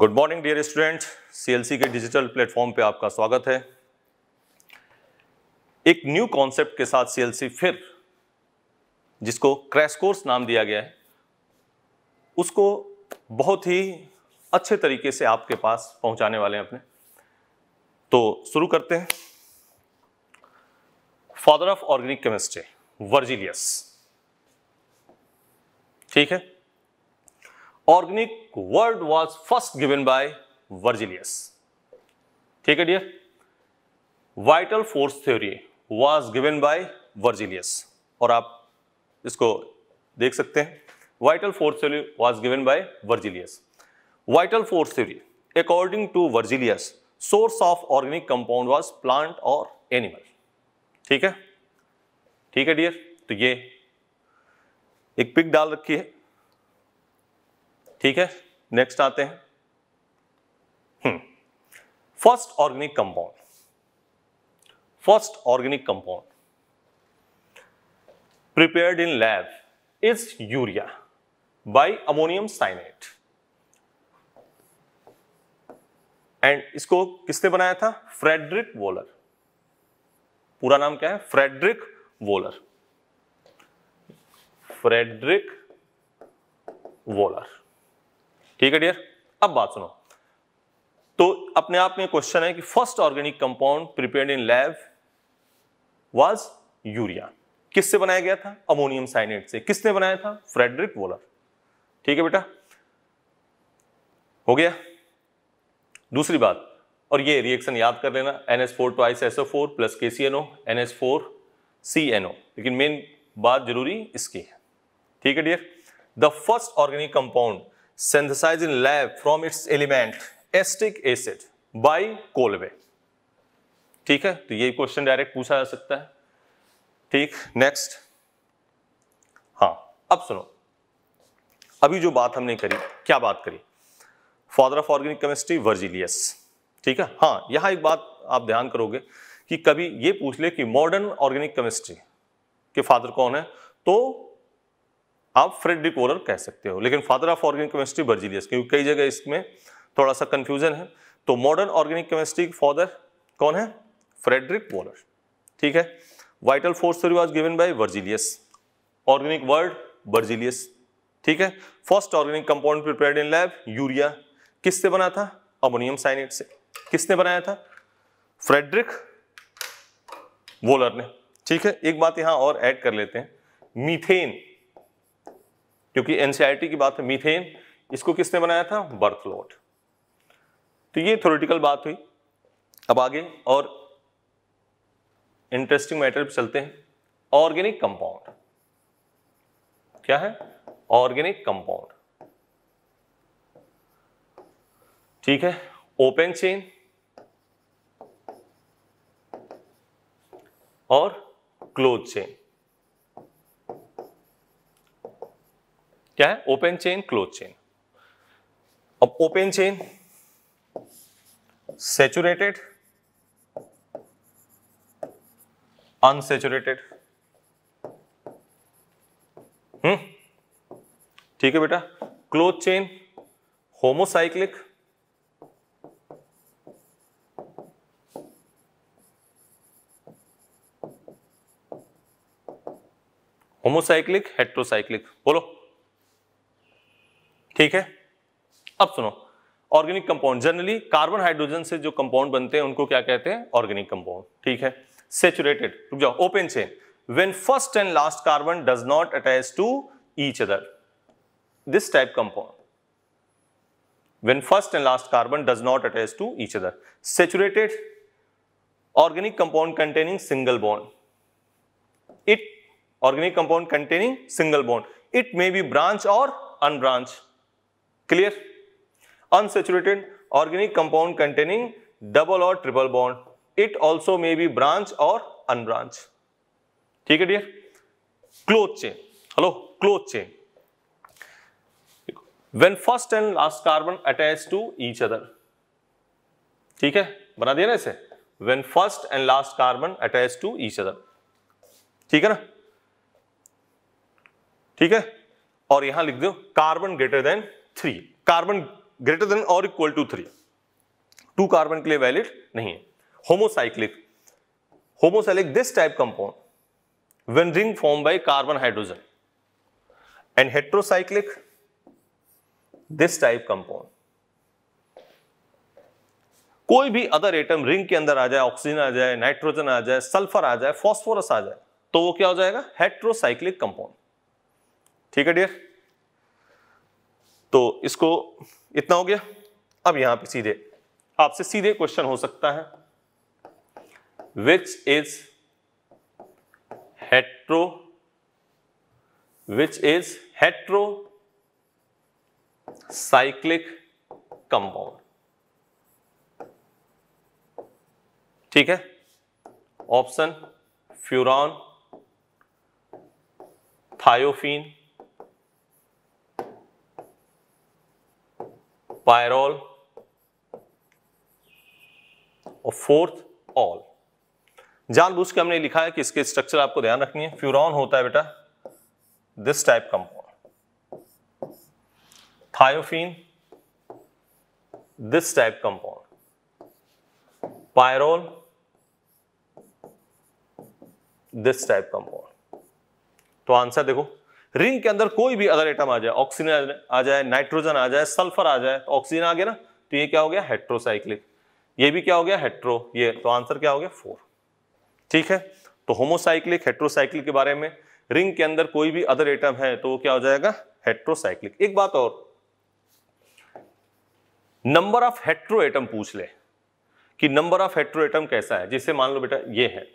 Good morning dear student CLC के digital platform पे आपका स्वागत है एक न्यू कॉन्सेप्ट के साथ सीएलसी फिर जिसको क्रैश कोर्स नाम दिया गया है उसको बहुत ही अच्छे तरीके से आपके पास पहुंचाने वाले हैं अपने तो शुरू करते हैं father of organic chemistry Berzelius ठीक है organic word was first given by Berzelius ठीक है dear vital force theory was given by Berzelius और आप इसको देख सकते हैं vital force theory was given by Berzelius vital force theory according to Berzelius source of organic compound was plant और animal ठीक है ठीक है डियर तो ये एक पिक डाल रखी है ठीक है नेक्स्ट आते हैं first organic compound first organic compound prepared in lab is urea by ammonium cyanate and इसको किसने बनाया था फ्रेडरिक वोलर पूरा नाम क्या है फ्रेडरिक वोलर फ्रेडरिक वोलर ठीक है डियर अब बात सुनो तो अपने आप में क्वेश्चन है कि first organic compound prepared in lab was urea किससे बनाया गया था अमोनियम साइनेट से किसने बनाया था फ्रेडरिक वोलर ठीक है बेटा हो गया दूसरी बात और ये रिएक्शन याद कर लेना N S four twice S O four plus K C N O N S four C N O लेकिन मेन बात जरूरी इसकी है ठीक है dear the first organic compound synthesized in lab from its element acetic acid by Kolbe. ठीक है तो ये क्वेश्चन डायरेक्ट पूछा जा सकता है ठीक नेक्स्ट हाँ अब सुनो अभी जो बात हमने करी क्या बात करी father of organic chemistry Berzelius ठीक है हाँ यहां एक बात आप ध्यान करोगे कि कभी ये पूछ ले कि मॉडर्न ऑर्गेनिक केमिस्ट्री के फादर कौन है तो आप फ्रेडरिक वोलर कह सकते हो लेकिन father of organic chemistry Berzelius क्योंकि कई जगह इसमें थोड़ा सा कंफ्यूजन है तो मॉडर्न ऑर्गेनिक केमिस्ट्री फादर कौन है फ्रेडरिक वोलर ठीक है vital force theory was given by Berzelius organic word Berzelius ठीक है first organic compound prepared in lab urea किससे बना था अमोनियम साइनेट से किसने बनाया था फ्रेडरिक वोलर ने ठीक है एक बात यहां और ऐड कर लेते हैं मीथेन क्योंकि एनसीआरटी की बात है मीथेन इसको किसने बनाया था बर्थलोट तो ये थोरिटिकल बात हुई अब आगे और इंटरेस्टिंग मैटर पे चलते हैं ऑर्गेनिक कंपाउंड क्या है ऑर्गेनिक कंपाउंड ठीक है ओपन चेन और क्लोज चेन क्या है ओपन चेन क्लोज चेन अब open chain saturated unsaturated hmm ठीक है बेटा close chain homocyclic homocyclic heterocyclic बोलो ठीक है अब सुनो organic compound generally carbon hydrogen से जो कंपाउंड बनते हैं उनको क्या कहते हैं ऑर्गेनिक कंपाउंड ठीक है saturated open chain when first and last carbon does not attach to each other this type compound when first and last carbon does not attach to each other saturated organic compound containing single bond it organic compound containing single bond it may be branch और unbranch clear unsaturated organic compound containing double और triple bond it also may be branch और unbranch ठीक है dear cloth chain hello closed chain when first and last carbon attach to each other ठीक है बना दिया ना इसे when first and last carbon attach to each other ठीक है ना ठीक है और यहां लिख दो carbon greater than three carbon greater than और equal to three two carbon के लिए वैलिड नहीं है homocyclic homocyclic this type compound when ring form by carbon hydrogen and heterocyclic this type compound कोई भी अदर एटम रिंग के अंदर आ जाए ऑक्सीजन आ जाए नाइट्रोजन आ जाए सल्फर आ जाए फॉस्फोरस आ जाए तो वो क्या हो जाएगा हेट्रोसाइक्लिक कंपाउंड ठीक है डियर तो इसको इतना हो गया अब यहां पे सीधे आपसे सीधे क्वेश्चन हो सकता है which is hetero which is heterocyclic compound ठीक है ऑप्शन फ्यूरॉन थायोफिन pyrrole, और फोर्थ ऑल जानबूझ के हमने लिखा है कि इसके स्ट्रक्चर आपको ध्यान रखनी है फ्यूरॉन होता है बेटा this type compound thiophene this type compound pyrrole this type compound तो आंसर देखो रिंग के अंदर कोई भी अदर एटम आ जाए ऑक्सीजन आ जाए नाइट्रोजन आ जाए सल्फर आ जाए तो ऑक्सीजन आ गया ना तो ये क्या हो गया हेट्रोसाइक्लिक ये भी क्या हो गया हेट्रो ये तो आंसर क्या हो गया फोर ठीक है तो होमोसाइक्लिक हेट्रोसाइक्लिक के बारे में रिंग के अंदर कोई भी अदर एटम है तो वो क्या हो जाएगा हेट्रोसाइक्लिक एक बात और नंबर ऑफ हेट्रो एटम पूछ ले कि नंबर ऑफ हेट्रो एटम कैसा है जिससे मान लो बेटा ये है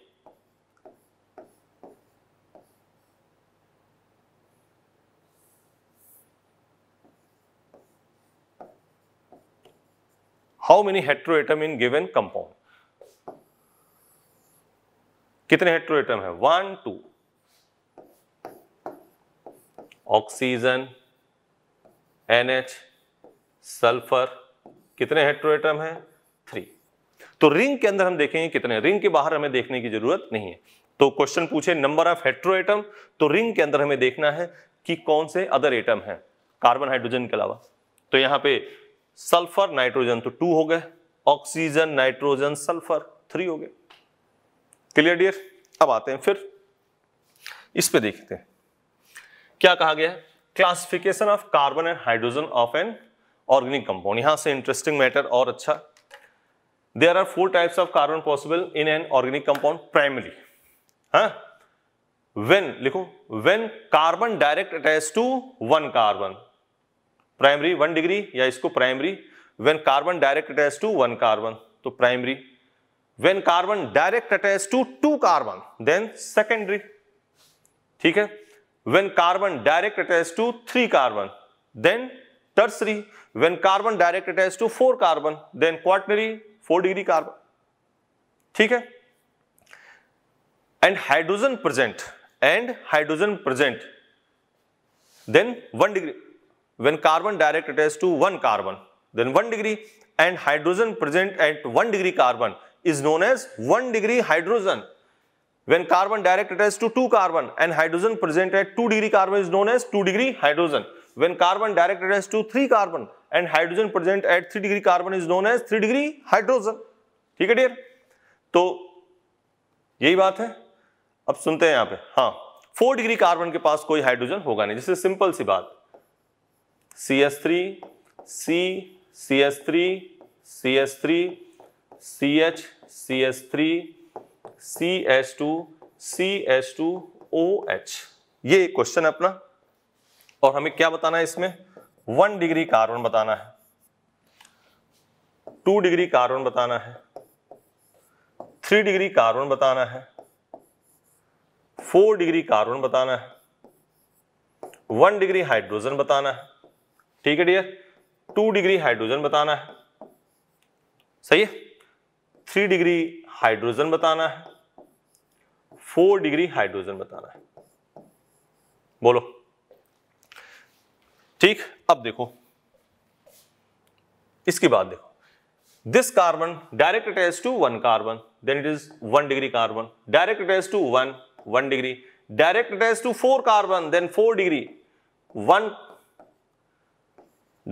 how many heteroatom in given compound कितने हेट्रोएटम है one two oxygen NH sulphur कितने हेट्रोएटम है थ्री तो रिंग के अंदर हम देखेंगे कितने रिंग के बाहर हमें देखने की जरूरत नहीं है तो क्वेश्चन पूछे नंबर ऑफ हेट्रोएटम तो रिंग के अंदर हमें देखना है कि कौन से अदर एटम है कार्बन हाइड्रोजन के अलावा तो यहां पे सल्फर नाइट्रोजन तो टू हो गए ऑक्सीजन नाइट्रोजन सल्फर थ्री हो गए क्लियर डियर अब आते हैं फिर इस पे देखते हैं क्या कहा गया है classification of carbon and hydrogen of an organic compound यहां से इंटरेस्टिंग मैटर और अच्छा there are four types of carbon possible in an organic compound primary when लिखो when carbon direct attach to one carbon primary one degree या इसको primary when carbon direct attach to one carbon तो primary when carbon direct attach to two carbon then secondary ठीक है when carbon direct attach to three carbon then tertiary when carbon direct attach to four carbon then quaternary four degree carbon ठीक है and hydrogen present and hydrogen present then one degree when carbon direct attached to one carbon then one degree and hydrogen present at one degree carbon is known as one degree hydrogen. When carbon direct attached to two carbon and hydrogen present at two degree carbon is known as two degree hydrogen. When carbon direct attached to three carbon and hydrogen present at three degree carbon is known as three degree hydrogen. ठीक है dear तो यही बात है अब सुनते हैं यहां पे हाँ 4 डिग्री कार्बन के पास कोई हाइड्रोजन होगा नहीं जैसे सिंपल सी बात C S three C C S three C S three C H C S three C H two C H two O H ये एक क्वेश्चन है अपना और हमें क्या बताना है इसमें वन डिग्री कार्बन बताना है टू डिग्री कार्बन बताना है थ्री डिग्री कार्बन बताना है फोर डिग्री कार्बन बताना है वन डिग्री हाइड्रोजन बताना है ठीक है डियर टू डिग्री हाइड्रोजन बताना है सही है थ्री डिग्री हाइड्रोजन बताना है फोर डिग्री हाइड्रोजन बताना है बोलो ठीक अब देखो इसकी बात देखो this carbon direct attach to one carbon then it is one degree carbon direct attach to one one degree direct attach to four carbon then four degree one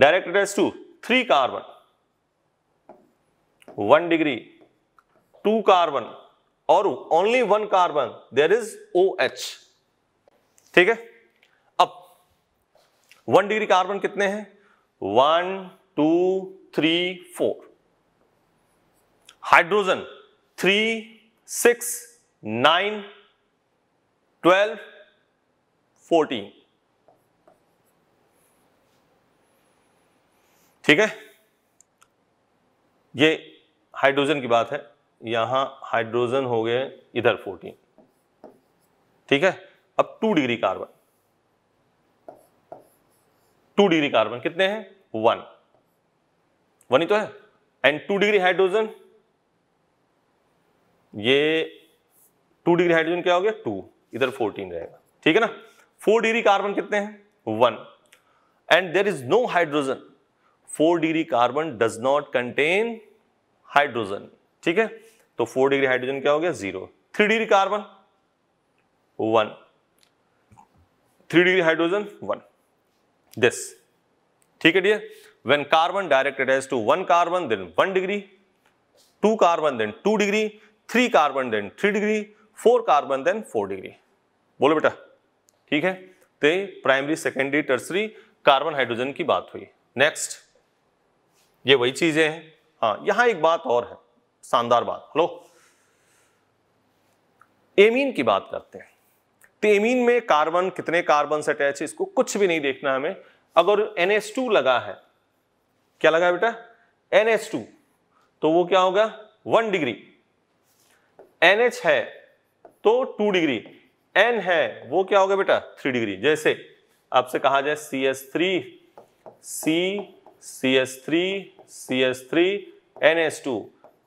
direct attach to three carbon one degree two carbon और only one carbon there is O H ठीक है अब one degree carbon कितने हैं one two three four hydrogen three six nine twelve fourteen ठीक है ये hydrogen की बात है यहां हाइड्रोजन हो गए इधर 14 ठीक है अब two degree carbon two degree carbon कितने हैं वन वन ही तो है एंड टू डिग्री हाइड्रोजन ये टू डिग्री हाइड्रोजन क्या हो गया टू इधर फोर्टीन रहेगा ठीक है ना फोर डिग्री कार्बन कितने हैं one and there is no hydrogen four degree carbon does not contain hydrogen ठीक है तो फोर डिग्री हाइड्रोजन क्या हो गया zero three degree carbon one three degree hydrogen one this ठीक है dear when carbon directed as to one carbon then one degree two carbon then two degree three carbon then three degree four carbon then four degree बोलो बेटा ठीक है तो primary secondary tertiary carbon hydrogen की बात हुई next ये वही चीजें हैं हाँ यहां एक बात और है शानदार बात हेलो एमीन की बात करते हैं तो एमीन में कार्बन कितने कार्बन से अटैच है इसको कुछ भी नहीं देखना हमें अगर NH2 लगा है क्या लगा है बेटा NH2 तो वो क्या होगा वन डिग्री NH है तो टू डिग्री N है वो क्या होगा बेटा थ्री डिग्री जैसे आपसे कहा जाए C S three C C S three C S three N S two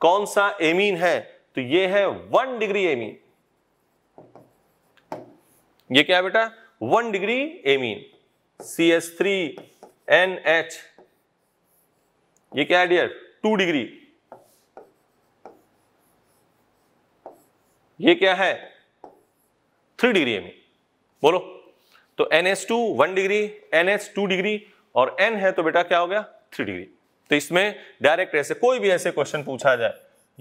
कौन सा एमीन है तो ये है वन डिग्री एमीन ये क्या बेटा one degree amine C S three N H ये क्या है डियर टू डिग्री ये क्या है थ्री डिग्री एमीन बोलो तो N S two one degree N H two degree और एन है तो बेटा क्या हो गया थ्री डिग्री तो इसमें डायरेक्ट ऐसे कोई भी ऐसे क्वेश्चन पूछा जाए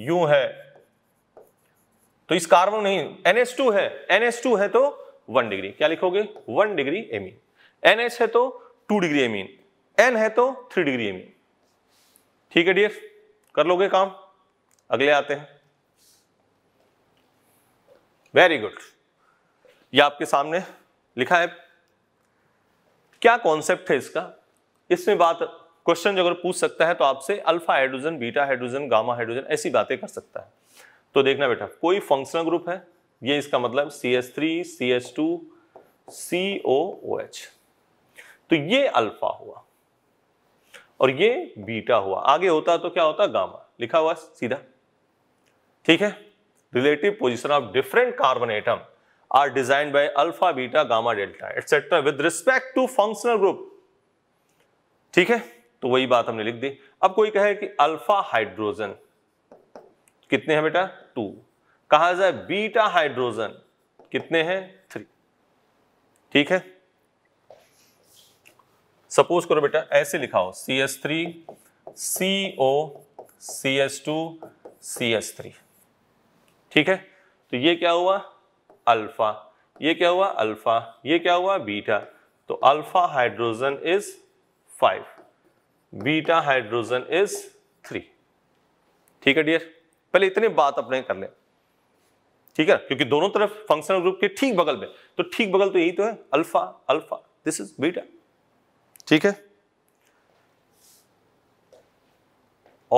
यू है तो इस कार्बन नहीं टू है एनएस टू है तो वन डिग्री क्या लिखोगे वन डिग्री एमीन NH है तो टू डिग्री एमीन एन है तो थ्री डिग्री एमीन ठीक है डियर कर लोगे काम अगले आते हैं वेरी गुड ये आपके सामने लिखा है क्या कॉन्सेप्ट है इसका इसमें बात क्वेश्चन अगर पूछ सकता है तो आपसे alpha hydrogen beta hydrogen gamma hydrogen ऐसी बातें कर सकता है तो देखना बेटा कोई फंक्शनल ग्रुप है ये इसका मतलब C S three C S two C O O H तो ये अल्फा हुआ और ये बीटा हुआ आगे होता तो क्या होता गामा लिखा हुआ सीधा ठीक है relative position of different carbon atom are design by alpha beta gamma delta etcetera with respect to functional group ठीक है तो वही बात हमने लिख दी अब कोई कहे कि अल्फा हाइड्रोजन कितने हैं बेटा टू कहा जाए बीटा हाइड्रोजन कितने हैं थ्री ठीक है सपोज करो बेटा ऐसे लिखाओ C S three C O C S two C S three ठीक है तो ये क्या हुआ अल्फा ये क्या हुआ अल्फा ये क्या हुआ बीटा तो alpha hydrogen is five beta hydrogen is three ठीक है डियर पहले इतनी बात अपने कर ले ठीक है क्योंकि दोनों तरफ फंक्शनल ग्रुप के ठीक बगल में तो ठीक बगल तो यही तो है alpha alpha this is beta ठीक है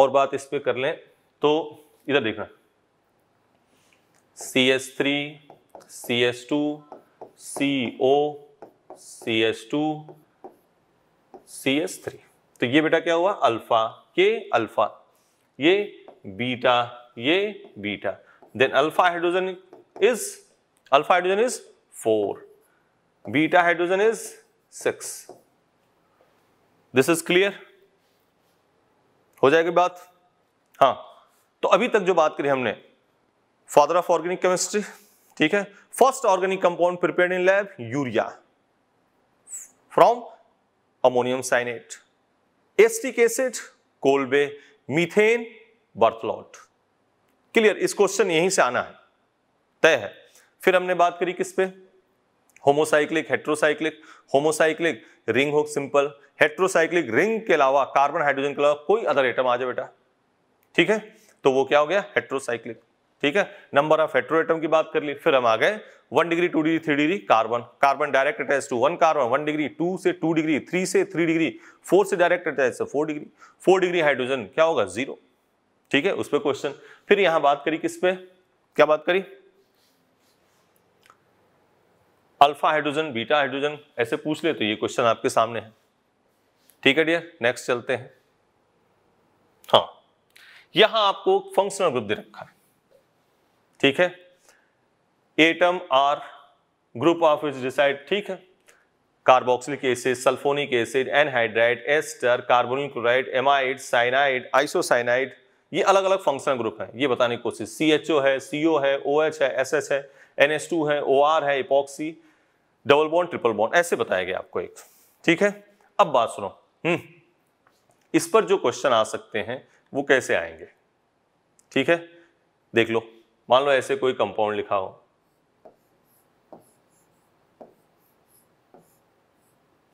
और बात इस पर कर लें तो इधर देखना C S three C S two C O C S two C S three तो ये बेटा क्या हुआ अल्फा के अल्फा ये बीटा ये beta then alpha hydrogen is alpha hydrogen is four beta hydrogen is six this is clear हो जाएगी बात हाँ तो अभी तक जो बात करी हमने फादर ऑफ ऑर्गेनिक केमिस्ट्री ठीक है first organic compound prepared in lab urea from ammonium cyanate acetic acid Kolbe methane Berthelot clear इस क्वेश्चन यहीं से आना है तय है फिर हमने बात करी किस पे होमोसाइक्लिक हेट्रोसाइक्लिक होमोसाइक्लिक रिंग हो सिंपल हेट्रोसाइक्लिक रिंग के अलावा कार्बन हाइड्रोजन के अलावा कोई अदर एटम आ जाए बेटा ठीक है तो वो क्या हो गया हेट्रोसाइक्लिक ठीक है नंबर ऑफ हेट्रोएटम की बात कर ली फिर हम आ गए one degree two degree three degree carbon carbon direct attach to one carbon one degree two से टू डिग्री थ्री से थ्री डिग्री फोर से direct attach four degree four degree hydrogen क्या होगा जीरो ठीक है उस पर क्वेश्चन फिर यहां बात करी किस पे क्या बात करी अल्फा हाइड्रोजन बीटा हाइड्रोजन ऐसे पूछ ले तो ये क्वेश्चन आपके सामने है ठीक है डियर नेक्स्ट चलते हैं हाँ यहां आपको फंक्शनल ग्रुप दे रखा है ठीक है atom R group of is decide ठीक है carboxylic acid sulphonic acid anhydride ester carbonic chloride amide cyanide isocyanide ये अलग अलग फंक्शनल ग्रुप हैं ये बताने की कोशिश सी एच ओ है सी ओ है ओ एच है एस एस है एन एस टू है ओ आर है epoxy double bond triple bond ऐसे बताया गया आपको एक ठीक है अब बात सुनो हम्म इस पर जो क्वेश्चन आ सकते हैं वो कैसे आएंगे ठीक है देख लो मान लो ऐसे कोई कंपाउंड लिखा हो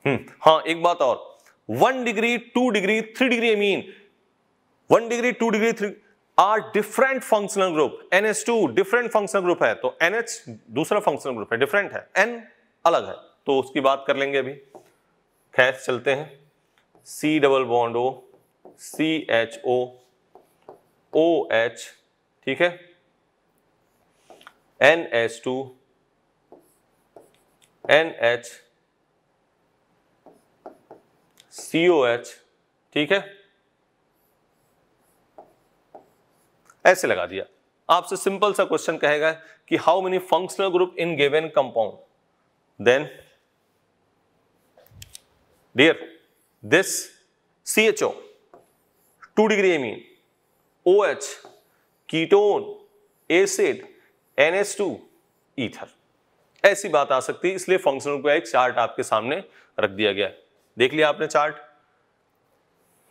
हम्म, हाँ एक बात और one degree two degree three degree mean one degree two degree three are different functional group N H two different functional group है तो एन एच दूसरा फंक्शनल ग्रुप है डिफरेंट है एन अलग है तो उसकी बात कर लेंगे अभी खैर चलते हैं C double bond O C H O O H ठीक है N H two NH2, NH, H ठीक है ऐसे लगा दिया आपसे सिंपल सा क्वेश्चन कहेगा कि how many functional group in given compound then dear this C H O two degree amine O H ketone acid NS two ether ऐसी बात आ सकती है इसलिए फंक्शनल का एक चार्ट आपके सामने रख दिया गया देख लिया आपने चार्ट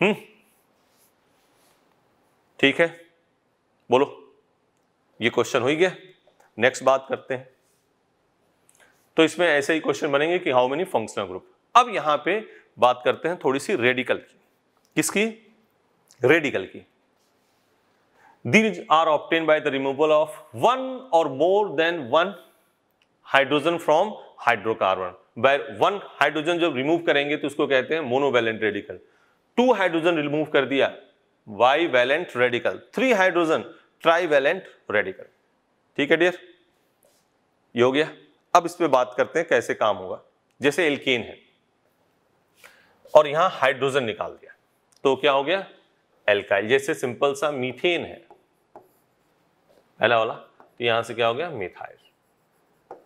हम्म ठीक है बोलो ये क्वेश्चन हो ही गया नेक्स्ट बात करते हैं तो इसमें ऐसे ही क्वेश्चन बनेंगे कि हाउ मेनी फंक्शनल ग्रुप अब यहां पे बात करते हैं थोड़ी सी रेडिकल की किसकी रेडिकल की These are obtained by the removal of one or more than one hydrogen from hydrocarbon by one hydrogen जब रिमूव करेंगे तो उसको कहते हैं monovalent radical two hydrogen remove कर दिया bivalent radical three hydrogen trivalent radical ठीक है डियर ये हो गया अब इस पर बात करते हैं कैसे काम होगा जैसे एल्केन है और यहां हाइड्रोजन निकाल दिया तो क्या हो गया एल्काइल जैसे सिंपल सा मीथेन है पहला वाला तो यहां से क्या हो गया methyl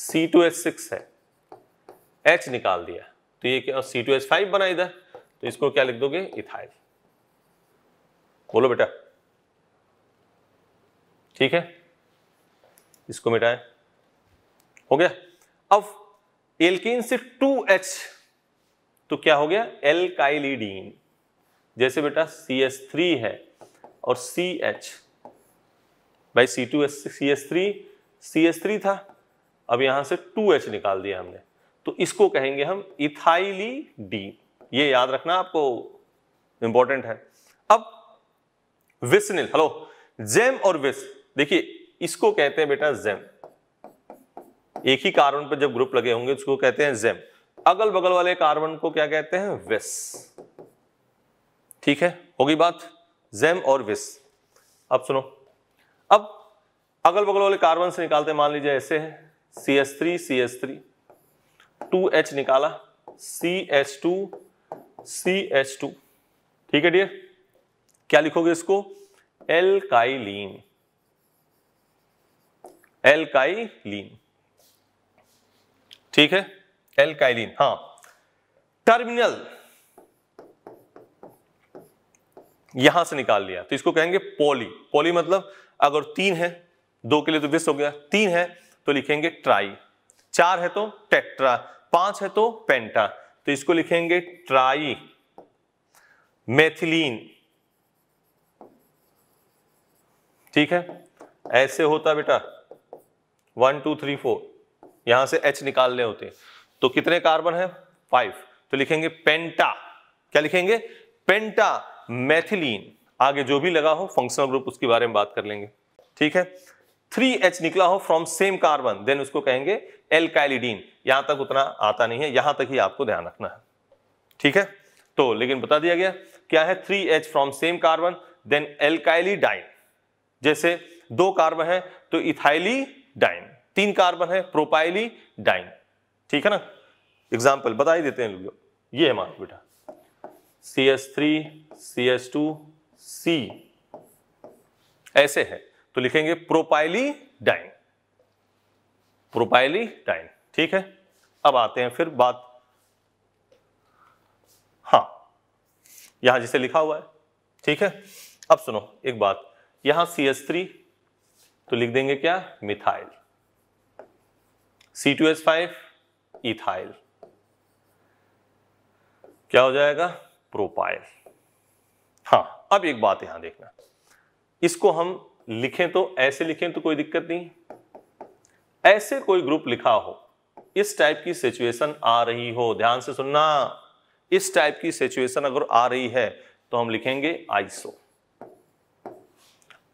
C two H six है एच निकाल दिया तो ये क्या सी टू एच फाइव बना इधर तो इसको क्या लिख दोगे इथाइल बोलो बेटा ठीक है इसको मिटाए हो गया अब एल्किन से टू एच तो क्या हो गया एल जैसे बेटा सी एस थ्री है और सी एच भाई C two S C S three C S three था अब यहां से टू एच निकाल दिया हमने तो इसको कहेंगे हम इथाइली डी ये याद रखना आपको इंपॉर्टेंट है अब विस्निल हेलो जेम और विस देखिए इसको कहते हैं बेटा जेम एक ही कार्बन पर जब ग्रुप लगे होंगे उसको तो कहते हैं जेम अगल बगल वाले कार्बन को क्या कहते हैं विस ठीक है होगी बात जेम और विस अब सुनो अब अगल बगल वाले कार्बन से निकालते मान लीजिए ऐसे है C S three C S three two H निकाला C H two C H two ठीक है डियर क्या लिखोगे इसको एलकाइलीन एलकाइलीन ठीक है एलकाइलीन हां टर्मिनल यहां से निकाल लिया तो इसको कहेंगे पॉली पॉली मतलब अगर तीन है दो के लिए तो विस हो गया तीन है तो लिखेंगे ट्राई चार है तो टेक्ट्रा पांच है तो पेंटा तो इसको लिखेंगे ट्राई मेथिलीन ठीक है ऐसे होता बेटा वन टू थ्री फोर यहां से एच निकालने होते तो कितने कार्बन है फाइव तो लिखेंगे पेंटा क्या लिखेंगे पेंटा मैथिलीन आगे जो भी लगा हो फंक्शनल ग्रुप उसके बारे में बात कर लेंगे ठीक है थ्री एच निकला हो फ्रॉम सेम कार्बन देन उसको कहेंगे एलकाइलिडीन यहां तक उतना आता नहीं है यहां तक ही आपको ध्यान रखना है ठीक है तो लेकिन बता दिया गया क्या है three H from same carbon then diene जैसे दो कार्बन है तो इथाइली डाइन तीन कार्बन है प्रोपाइली डाइन ठीक है ना एग्जाम्पल बता ही देते हैं ये है मार्क बेटा C S three C S two C ऐसे है तो लिखेंगे प्रोपाइली डाइन प्रोपाइली डाइन ठीक है अब आते हैं फिर बात हां यहां जिसे लिखा हुआ है ठीक है अब सुनो एक बात यहां सी एस थ्री तो लिख देंगे क्या methyl C two S five ethyl क्या हो जाएगा प्रोपाइल हाँ अब एक बात यहां देखना इसको हम लिखें तो ऐसे लिखें तो कोई दिक्कत नहीं ऐसे कोई ग्रुप लिखा हो इस टाइप की सिचुएशन आ रही हो ध्यान से सुनना इस टाइप की सिचुएशन अगर आ रही है तो हम लिखेंगे आइसो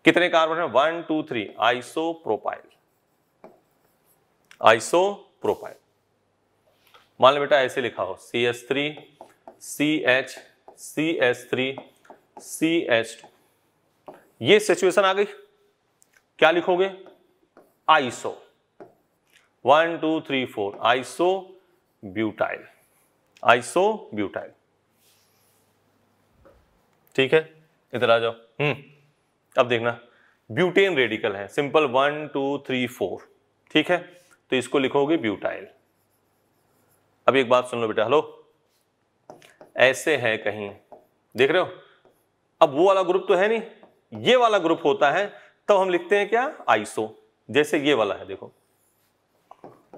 कितने कार्बन है one two three iso propyl iso propyl मान लो बेटा ऐसे लिखा हो C S three C H C S three C H two ये सिचुएशन आ गई क्या लिखोगे iso one two three four iso butyl iso butyl ठीक है इधर आ जाओ हम्म अब देखना ब्यूटेन रेडिकल है simple one two three four ठीक है तो इसको लिखोगे ब्यूटाइल अब एक बात सुन लो बेटा हेलो ऐसे है कहीं देख रहे हो अब वो वाला ग्रुप तो है नहीं ये वाला ग्रुप होता है तब तो हम लिखते हैं क्या आइसो जैसे ये वाला है देखो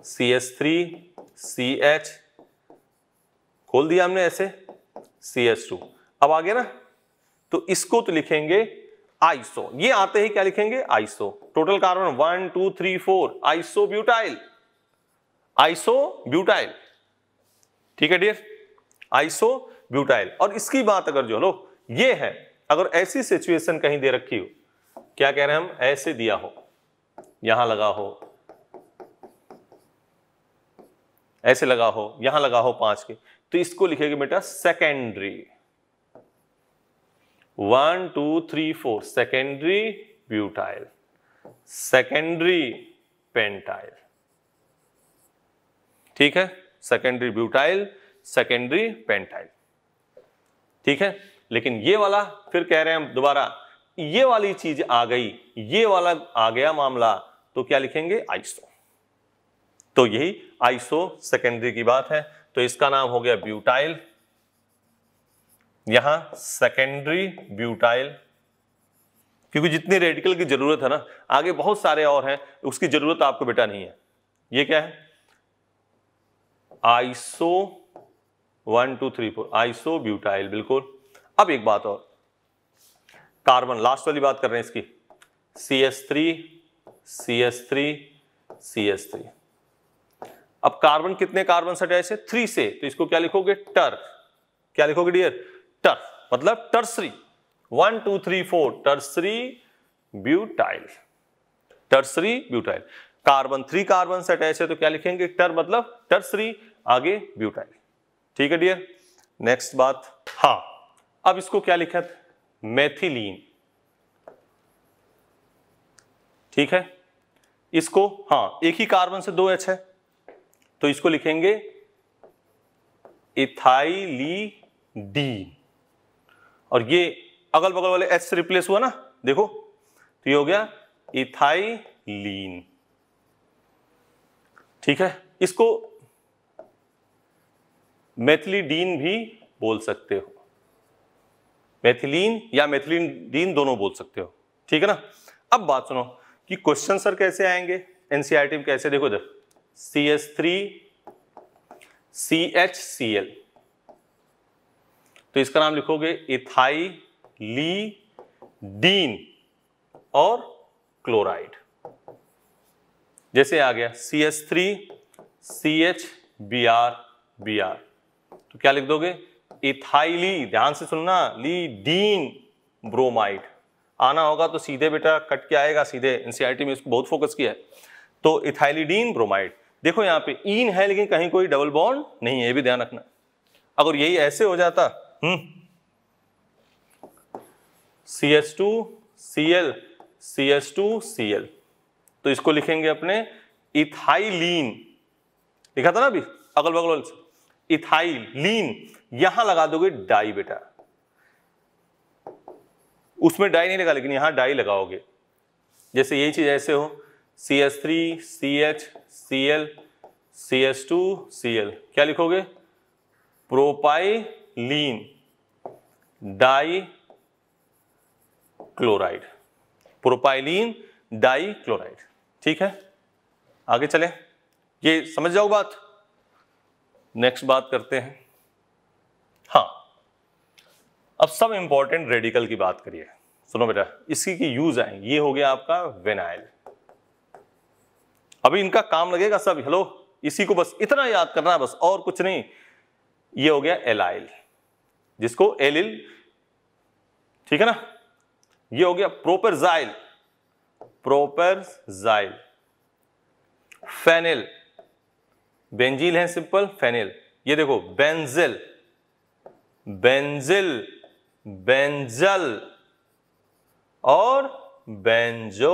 C S three C H खोल दिया हमने ऐसे सी एस टू अब आ गया ना तो इसको तो लिखेंगे आइसो ये आते ही क्या लिखेंगे iso total carbon one two three four iso butyl iso butyl ठीक है डियर आइसो ब्यूटाइल और इसकी बात अगर जो लो ये है अगर ऐसी सिचुएशन कहीं दे रखी हो क्या कह रहे हैं हम ऐसे दिया हो यहां लगा हो ऐसे लगा हो यहां लगा हो पांच के तो इसको लिखेगी बेटा secondary one two three four secondary butyl secondary pentyl ठीक है सेकेंडरी ब्यूटाइल सेकेंडरी पेंटाइल ठीक है लेकिन ये वाला फिर कह रहे हैं हम दोबारा ये वाली चीज आ गई ये वाला आ गया मामला तो क्या लिखेंगे आइसो तो यही आइसो सेकेंडरी की बात है तो इसका नाम हो गया ब्यूटाइल यहां सेकेंडरी ब्यूटाइल क्योंकि जितनी रेडिकल की जरूरत है ना आगे बहुत सारे और हैं उसकी जरूरत आपको बेटा नहीं है ये क्या है iso one two three four iso butyl बिल्कुल अब एक बात और कार्बन लास्ट वाली बात कर रहे हैं इसकी C S three C S three C S three अब कार्बन कितने कार्बन सटे ऐसे थ्री से तो इसको क्या लिखोगे टर क्या लिखोगे डियर टर मतलब tertiary one two three four tertiary butyl tertiary butyl carbon three carbon से अटैच है तो क्या लिखेंगे टर मतलब टर्सरी आगे ब्यूटाइल ठीक है डियर नेक्स्ट बात हाँ अब इसको क्या लिखा था मैथिलीन ठीक है इसको हां एक ही कार्बन से दो एच है तो इसको लिखेंगे इथाइली डी और ये अगल बगल वाले एच से रिप्लेस हुआ ना देखो तो ये हो गया इथाइलीन ठीक है इसको मैथिली डीन भी बोल सकते हो मैथिलीन या मैथिलीन डीन दोनों बोल सकते हो ठीक है ना अब बात सुनो कि क्वेश्चन सर कैसे आएंगे एनसीआरटी e में कैसे देखो इधर C S three C H C L तो इसका नाम लिखोगे इथाई ली डीन और क्लोराइड जैसे आ गया C S three C H B R B R तो क्या लिख दोगे इथाइली ध्यान से सुनना ली डीन ब्रोमाइड आना होगा तो सीधे बेटा कट के आएगा सीधे एनसीईआरटी e में इसको बहुत फोकस किया है तो इथाइलीडीन ब्रोमाइड देखो यहां पे ईन है लेकिन कहीं कोई डबल बॉन्ड नहीं है ये भी ध्यान रखना अगर यही ऐसे हो जाता हम्म C S two C L C S two C L तो इसको लिखेंगे अपने इथाइलीन लिखा था ना अभी अगल बगल वाले इथाइल लीन यहां लगा दोगे डाई बेटा उसमें डाई नहीं लगा लेकिन यहां डाई लगाओगे जैसे यही चीज ऐसे हो C S three C H C L C S two C L क्या लिखोगे propylene dichloride propylene dichloride ठीक है आगे चले ये समझ जाओ बात नेक्स्ट बात करते हैं हाँ अब सब इंपॉर्टेंट रेडिकल की बात करिए सुनो बेटा इसकी की यूज आए ये हो गया आपका वेनाइल अभी इनका काम लगेगा सब हेलो इसी को बस इतना याद करना है बस और कुछ नहीं ये हो गया एलाइल जिसको एलिल ठीक है ना ये हो गया प्रोपरजाइल प्रोपरजाइल फेनिल बेंजील है सिंपल फेनिल ये देखो बेंजिल बेंजिल बेंजल और बेंजो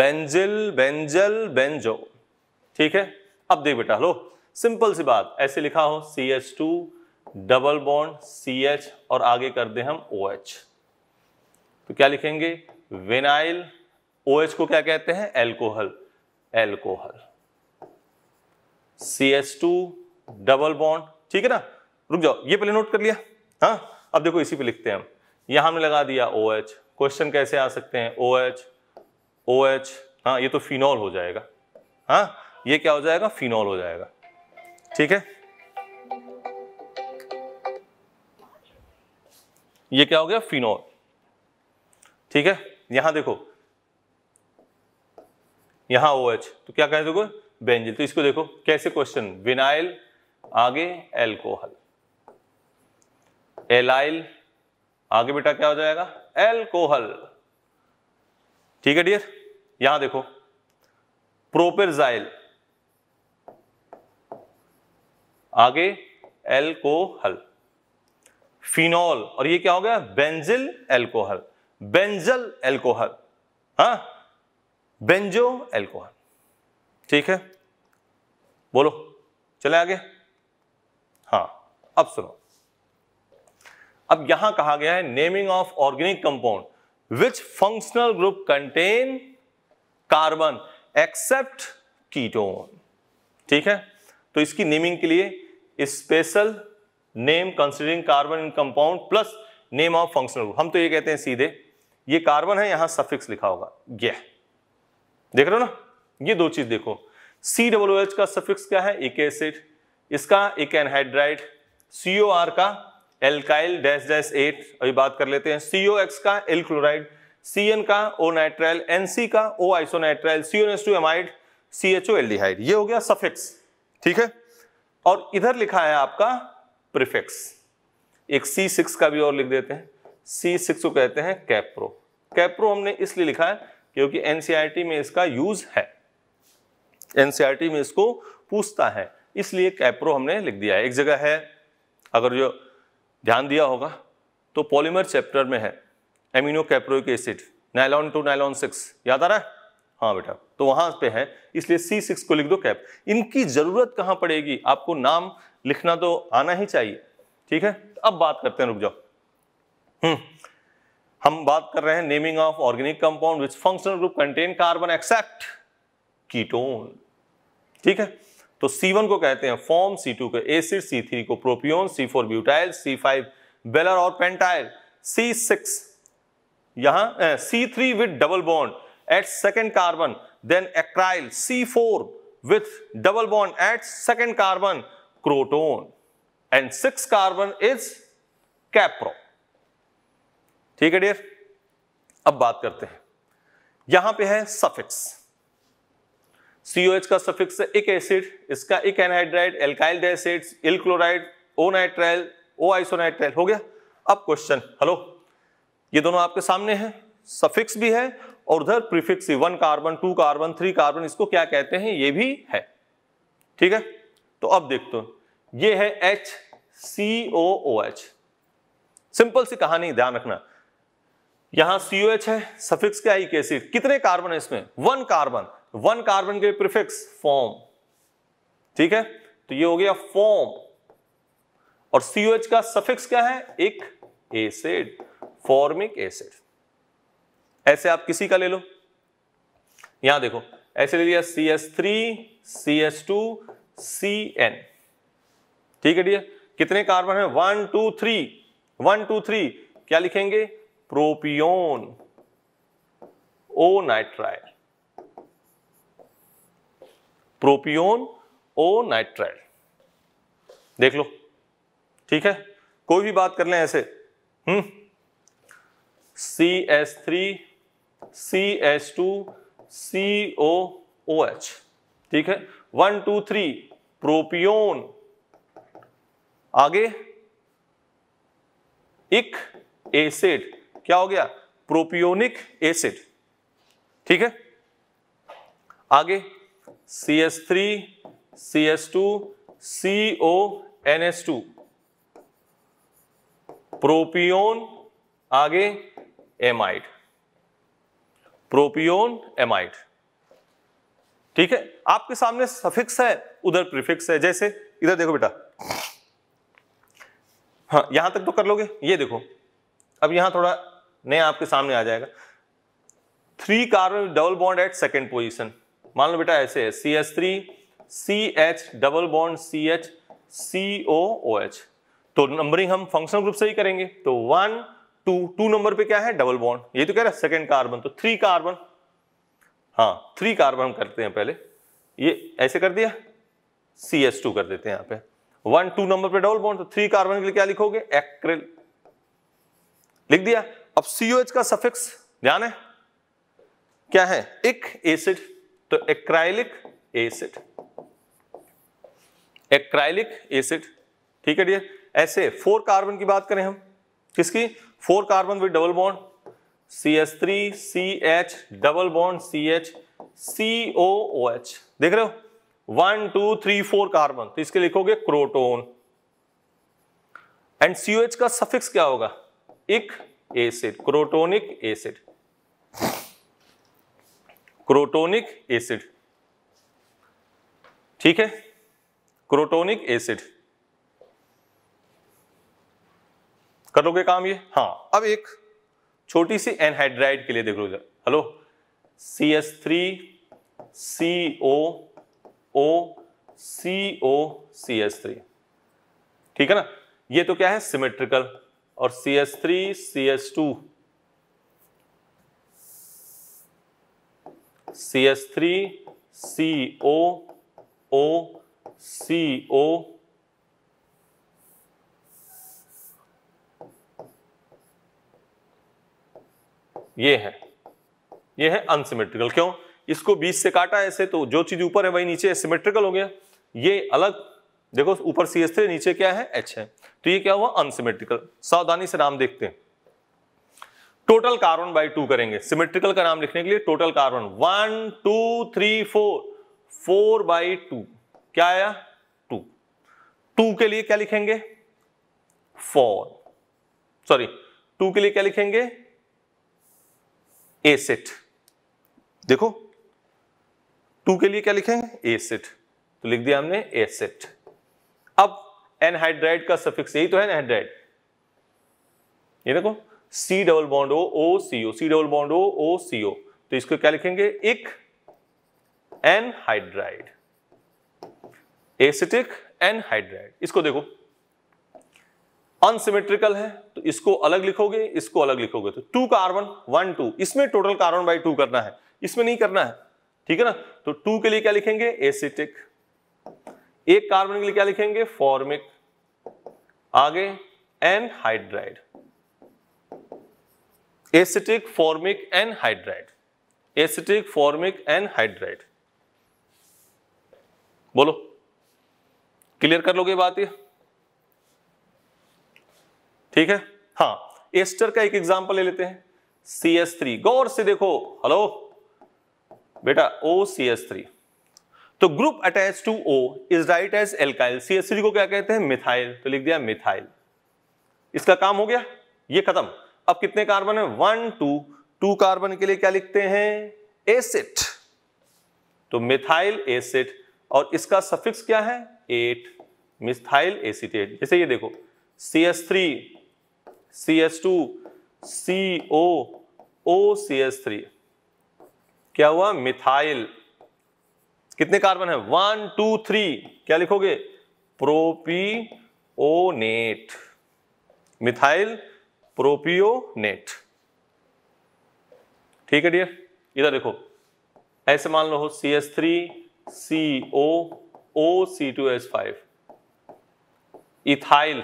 बेंजिल बेंजल बेंजो ठीक है अब देख बेटा लो सिंपल सी बात ऐसे लिखा हो C H two double bond C H और आगे कर दे हम ओ OH. एच तो क्या लिखेंगे विनाइल ओ OH एच को क्या कहते हैं alcohol alcohol C S two double bond ठीक है ना रुक जाओ ये पहले नोट कर लिया हाँ अब देखो इसी पे लिखते हैं हम यहां हमने लगा दिया ओ OH. क्वेश्चन कैसे आ सकते हैं ओ एच ओ एच हाँ ये तो फिनॉल हो जाएगा हाँ ये क्या हो जाएगा फिनॉल हो जाएगा ठीक है ये क्या हो गया फिनॉल ठीक है यहां देखो यहां ओ OH. एच तो क्या कह दोगे बेंजिल तो इसको देखो कैसे क्वेश्चन विनाइल आगे एल्कोहल एलाइल आगे बेटा क्या हो जाएगा एल्कोहल ठीक है डियर यहां देखो प्रोपेरजाइल आगे एल्कोहल फिनॉल और ये क्या हो गया बेंजिल एल्कोहल बेंजल एल्कोहल हा बेंजो एल्कोहल ठीक है बोलो चले आगे हाँ अब सुनो अब यहां कहा गया है naming of organic compound which functional group contain carbon except ketone ठीक है तो इसकी नेमिंग के लिए special name considering carbon in compound plus name of functional group हम तो ये कहते हैं सीधे ये कार्बन है यहां सफिक्स लिखा होगा यह देख रहे हो ना ये दो चीज देखो सी डब्ल्यू एच का सफिक्स क्या है एक एसिड इसका एक एनहाइड्राइड सीओ आर का एल्काइल डैश डैश एट अभी बात कर लेते हैं सीओ एक्स का एल क्लोराइड सी एन का ओ नाइट्राइल एन सी का O iso nitrile CO S two amide C H O L aldehyde ये हो गया सफिक्स ठीक है और इधर लिखा है आपका प्रिफिक्स एक सी सिक्स का भी और लिख देते हैं सी सिक्स को कहते हैं कैप्रो कैप्रो हमने इसलिए लिखा है क्योंकि एनसीआरटी में इसका यूज है एनसीईआरटी में इसको पूछता है इसलिए कैप्रो हमने लिख दिया है एक जगह है अगर जो ध्यान दिया होगा तो पॉलीमर चैप्टर में है amino caproic acid nylon two nylon six याद आ रहा है हाँ बेटा तो वहां पे है इसलिए सी सिक्स को लिख दो कैप इनकी जरूरत कहां पड़ेगी आपको नाम लिखना तो आना ही चाहिए ठीक है अब बात करते हैं रुक जाओ हम्म हम बात कर रहे हैं naming of organic compound which functional group contain carbon except ketone ठीक है तो C1 को कहते हैं फॉर्म C2 को एसिड C3 को propion C4 butyl five valer और पेंटाइल C6 यहां three with double bond at second carbon then acryl C4 with double bond at second carbon croton and six carbon is capro ठीक है dear अब बात करते हैं यहां पे है सफिक्स COH का सफिक्स है एक एसिड इसका एक anhydride alkyl acid yl chloride O nitrile O isonitrile हो गया अब क्वेश्चन हेलो ये दोनों आपके सामने हैं सफिक्स भी है और उधर प्रीफिक्स भी one carbon two carbon three carbon इसको क्या कहते हैं ये भी है ठीक है तो अब देखते हो ये है H C O O H simple सी कहानी ध्यान रखना यहां एच है सफिक्स क्या एसिड कितने कार्बन है इसमें वन कार्बन वन कार्बन के प्रिफिक्स फॉर्म ठीक है तो ये हो गया फॉर्म और सीओएच का सफिक्स क्या है एक एसिड फॉर्मिक एसिड ऐसे आप किसी का ले लो यहां देखो ऐसे ले लिया C S three C S two C N ठीक है डियर कितने कार्बन है one two three one two three क्या लिखेंगे प्रोपियोन ओ नाइट्राइड प्रोपियोन ओ नाइट्राइल देख लो ठीक है कोई भी बात कर लें ऐसे हम्म C S three C S two C O O H ठीक है वन टू थ्री प्रोपियोन आगे इक एसिड क्या हो गया प्रोपियोनिक एसिड ठीक है आगे C S three C S two C O N S two propion आगे एमाइड प्रोपियोन एमाइड ठीक है आपके सामने सफिक्स है उधर प्रिफिक्स है जैसे इधर देखो बेटा हाँ यहां तक तो कर लोगे ये देखो अब यहां थोड़ा नया आपके सामने आ जाएगा three carbon double bond at second position मान लो बेटा ऐसे है C H three C H double bond C H C O O H तो नंबरिंग हम फंक्शनल ग्रुप से ही करेंगे तो वन टू टू नंबर पे क्या है डबल बॉन्ड ये तो कह रहा है सेकेंड कार्बन तो थ्री कार्बन हाँ थ्री कार्बन हम करते हैं पहले ये ऐसे कर दिया सी एच टू कर देते हैं यहां पे वन टू नंबर पे डबल बॉन्ड तो थ्री कार्बन के लिए क्या लिखोगे एक्रिल लिख दिया अब सीओएच का सफिक्स ध्यान है क्या है एक एसिड तो एक्राइलिक एसिड एक्राइलिक एसिड ठीक है डियर ऐसे फोर कार्बन की बात करें हम किसकी four carbon with double bond C H three C H double bond C H C O O H देख रहे हो one two three four carbon तो इसके लिखोगे क्रोटोन एंड एच का सफिक्स क्या होगा ic acid crotonic acid crotonic acid ठीक है क्रोटोनिक एसिड कर लोगे काम ये हाँ अब एक छोटी सी एनहाइड्राइड के लिए देख लो hello C S three C O O C O C S three ठीक है ना ये तो क्या है सिमेट्रिकल और C S three C S two C S three C O O C O ये है ये है अनसिमेट्रिकल क्यों इसको बीच से काटा ऐसे तो जो चीज ऊपर है वही नीचे सिमेट्रिकल हो गया ये अलग देखो ऊपर सी एस थ्री नीचे क्या है एच है तो ये क्या हुआ अनसिमेट्रिकल सावधानी से नाम देखते हैं टोटल कार्बन बाई टू करेंगे सिमेट्रिकल का नाम लिखने के लिए total carbon one two three four four by two क्या आया टू टू के लिए क्या लिखेंगे फोर सॉरी टू के लिए क्या लिखेंगे एसिड देखो टू के लिए क्या लिखेंगे एसिड तो लिख दिया हमने एसिड अब एनहाइड्राइड का सफिक्स यही तो है एनहाइड्राइड ये देखो C double bond O O C C double bond O O CO तो इसको क्या लिखेंगे एक एनहाइड्राइड एसिटिक एनहाइड्राइड इसको देखो अनसिमेट्रिकल है तो इसको अलग लिखोगे इसको अलग लिखोगे तो टू कार्बन वन टू इसमें टोटल कार्बन बाई टू करना है इसमें नहीं करना है ठीक है ना तो टू के लिए क्या लिखेंगे एसिटिक एक कार्बन के लिए क्या लिखेंगे फॉर्मिक आगे anhydride acetic formic anhydride acetic formic anhydride बोलो क्लियर कर लोगे बात ये ठीक है हाँ एस्टर का एक एग्जांपल ले लेते हैं सी एस थ्री गौर से देखो हेलो बेटा ओ सी एस थ्री तो group attach to O is right as alkyl C S three को क्या कहते हैं मिथाइल तो लिख दिया मिथाइल इसका काम हो गया ये खत्म अब कितने कार्बन है वन टू टू कार्बन के लिए क्या लिखते हैं एसिड तो मिथाइल एसिड और इसका सफिक्स क्या है एट मिथाइल एसिटेट जैसे ये देखो C S three C S two C O O C S three क्या हुआ मिथाइल कितने कार्बन है वन टू थ्री क्या लिखोगे प्रोपीओनेट मिथाइल प्रोपियोनेट ठीक है डियर इधर देखो ऐसे मान लो C S three C O O C two S five ethyl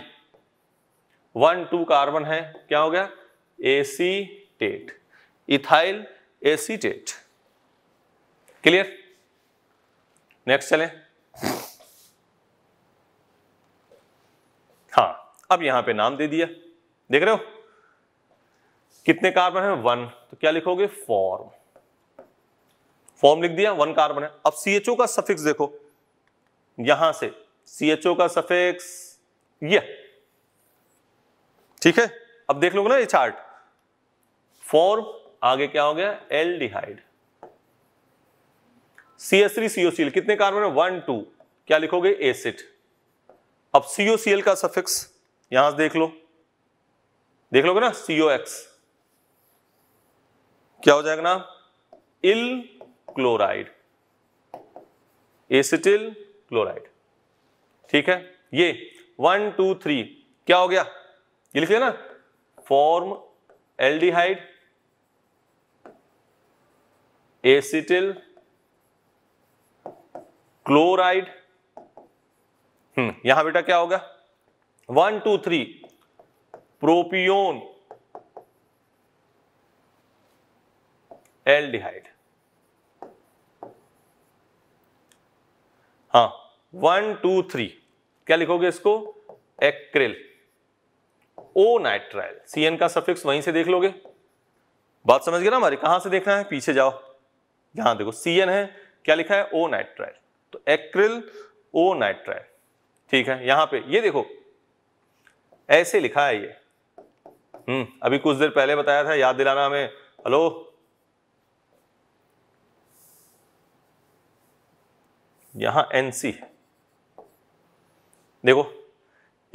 one two carbon है क्या हो गया acetate ethyl acetate clear next चले हाँ अब यहां पे नाम दे दिया देख रहे हो कितने कार्बन है वन तो क्या लिखोगे फॉर्म फॉर्म लिख दिया वन कार्बन है अब सी एच ओ का सफिक्स देखो यहां से सी एच ओ का सफिक्स ये ठीक है अब देख लोगे ना ये चार्ट फॉर्म आगे क्या हो गया एल डिहाइड सी सीओसीएल कितने कार्बन है वन टू क्या लिखोगे एसिड अब सीओसीएल का सफिक्स यहां से देख लो देख लोगे ना सीओ एक्स क्या हो जाएगा ना इल क्लोराइड एसिटिल क्लोराइड ठीक है ये वन टू थ्री क्या हो गया ये लिख लिया ना formaldehyde acetyl chloride hmm यहां बेटा क्या होगा one two three propionaldehyde हां वन टू थ्री क्या लिखोगे इसको acrylonitrile C N का सफिक्स वहीं से देख लोगे बात समझ गए ना हमारी कहां से देखना है पीछे जाओ यहां देखो सी एन है क्या लिखा है ओ नाइट्राइल तो एक्रिल ओ नाइट्राइल ठीक है यहां पे ये देखो ऐसे लिखा है ये हम्म अभी कुछ देर पहले बताया था याद दिलाना हमें हेलो यहां एनसी है देखो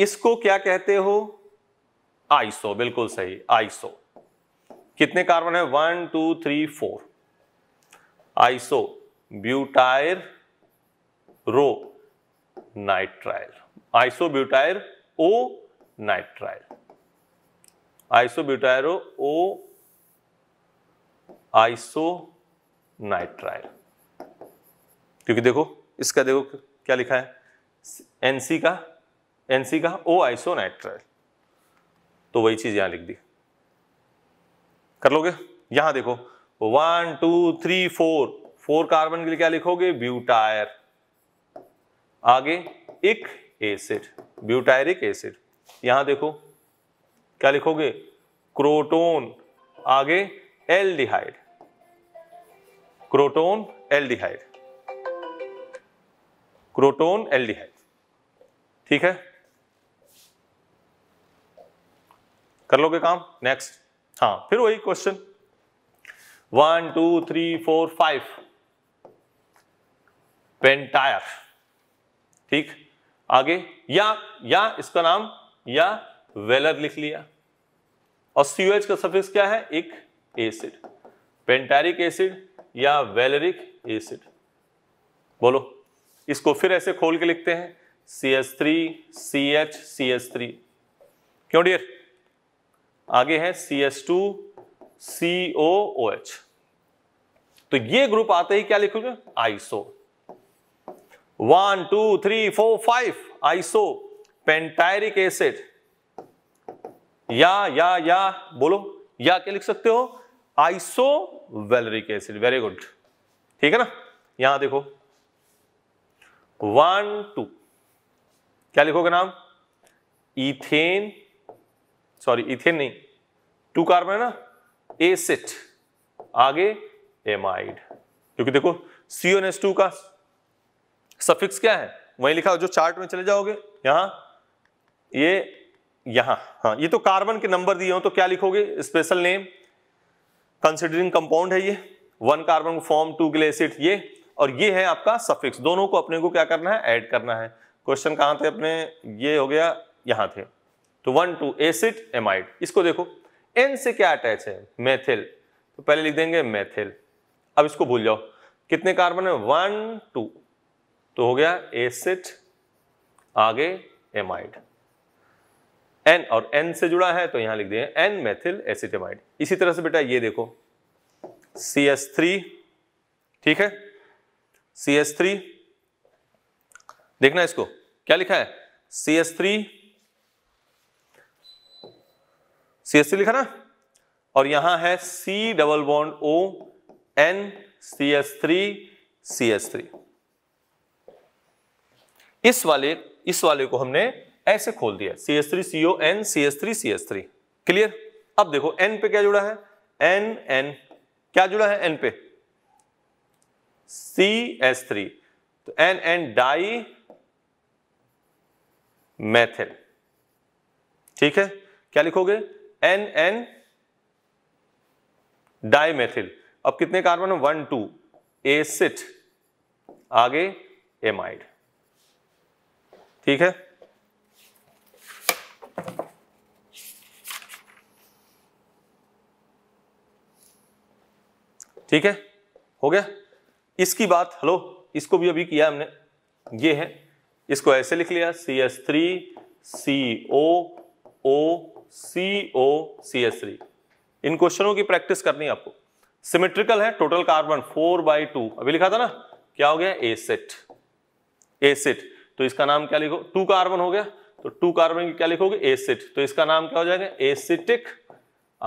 इसको क्या कहते हो आइसो बिल्कुल सही आइसो कितने कार्बन है one two three four isobutyronitrile isobutyronitrile isobutyro ओ आइसो नाइट्राइल क्योंकि देखो इसका देखो क्या लिखा है एनसी का एनसी का ओ आइसोनाइट्राइल तो वही चीज यहां लिख दी कर लोगे यहां देखो one two three four four carbon के लिए क्या लिखोगे ब्यूटायर आगे एक एसिड ब्यूटायरिक एसिड यहां देखो क्या लिखोगे क्रोटोन आगे aldehyde crotonaldehyde crotonaldehyde ठीक है कर लोगे काम नेक्स्ट हाँ फिर वही question one two three four five पेंटायर ठीक आगे या या इसका नाम या वेलर लिख लिया और सीएच का सफिक्स क्या है एक एसिड पेंटारिक एसिड या वेलरिक एसिड बोलो इसको फिर ऐसे खोल के लिखते हैं C S three C H C S three क्यों डियर आगे है C S two C O O H तो ये ग्रुप आते ही क्या लिखोगे iso one two three four five iso पेंटायरिक एसिड या या या बोलो या क्या लिख सकते हो isovaleric acid very good ठीक है ना यहां देखो वन टू क्या लिखोगे नाम इथेन सॉरी इथेन नहीं टू कार्बन है ना एसिट आगे एमाइड क्योंकि देखो सीओ एस टू का सफिक्स क्या है वही लिखा जो चार्ट में चले जाओगे यहां ये यहां हाँ ये तो कार्बन के नंबर दिए हो तो क्या लिखोगे स्पेशल नेम कंसिडरिंग कंपाउंड है ये वन कार्बन फॉर्म टू के ये और ये है आपका सफिक्स दोनों को अपने को क्या करना है ऐड करना है क्वेश्चन कहां थे अपने ये हो गया यहां थे तो वन टू एसिड एमाइड इसको देखो एन से क्या अटैच है मेथिल तो पहले लिख देंगे मेथिल अब इसको भूल जाओ कितने कार्बन है वन टू तो हो गया एसिड आगे एमाइड एन और एन से जुड़ा है तो यहां लिख दिए एन मेथिल एसिटेमाइड इसी तरह से बेटा ये देखो सी एस थ्री ठीक है सी एस थ्री देखना इसको क्या लिखा है C S three C S three लिखा ना और यहां है C double bond O N C S three C S three इस वाले इस वाले को हमने ऐसे खोल दिया C S three CO N C S three C S three clear अब देखो एन पे क्या जुड़ा है एन एन क्या जुड़ा है एन पे सी एस थ्री तो एन एन डाई मैथिल ठीक है क्या लिखोगे एन एन डाई मैथिल अब कितने कार्बन है वन टू एसिट आगे एमाइड ठीक है ठीक है हो गया इसकी बात हेलो इसको भी अभी किया हमने ये है इसको ऐसे लिख लिया C S three C O O C O C S three इन क्वेश्चनों की प्रैक्टिस करनी है आपको सिमेट्रिकल है total carbon four by two अभी लिखा था ना क्या हो गया एसेट एसेट तो इसका नाम क्या लिखो टू कार्बन हो गया तो टू कार्बन क्या लिखोगे एसिड तो इसका नाम क्या हो जाएगा एसिटिक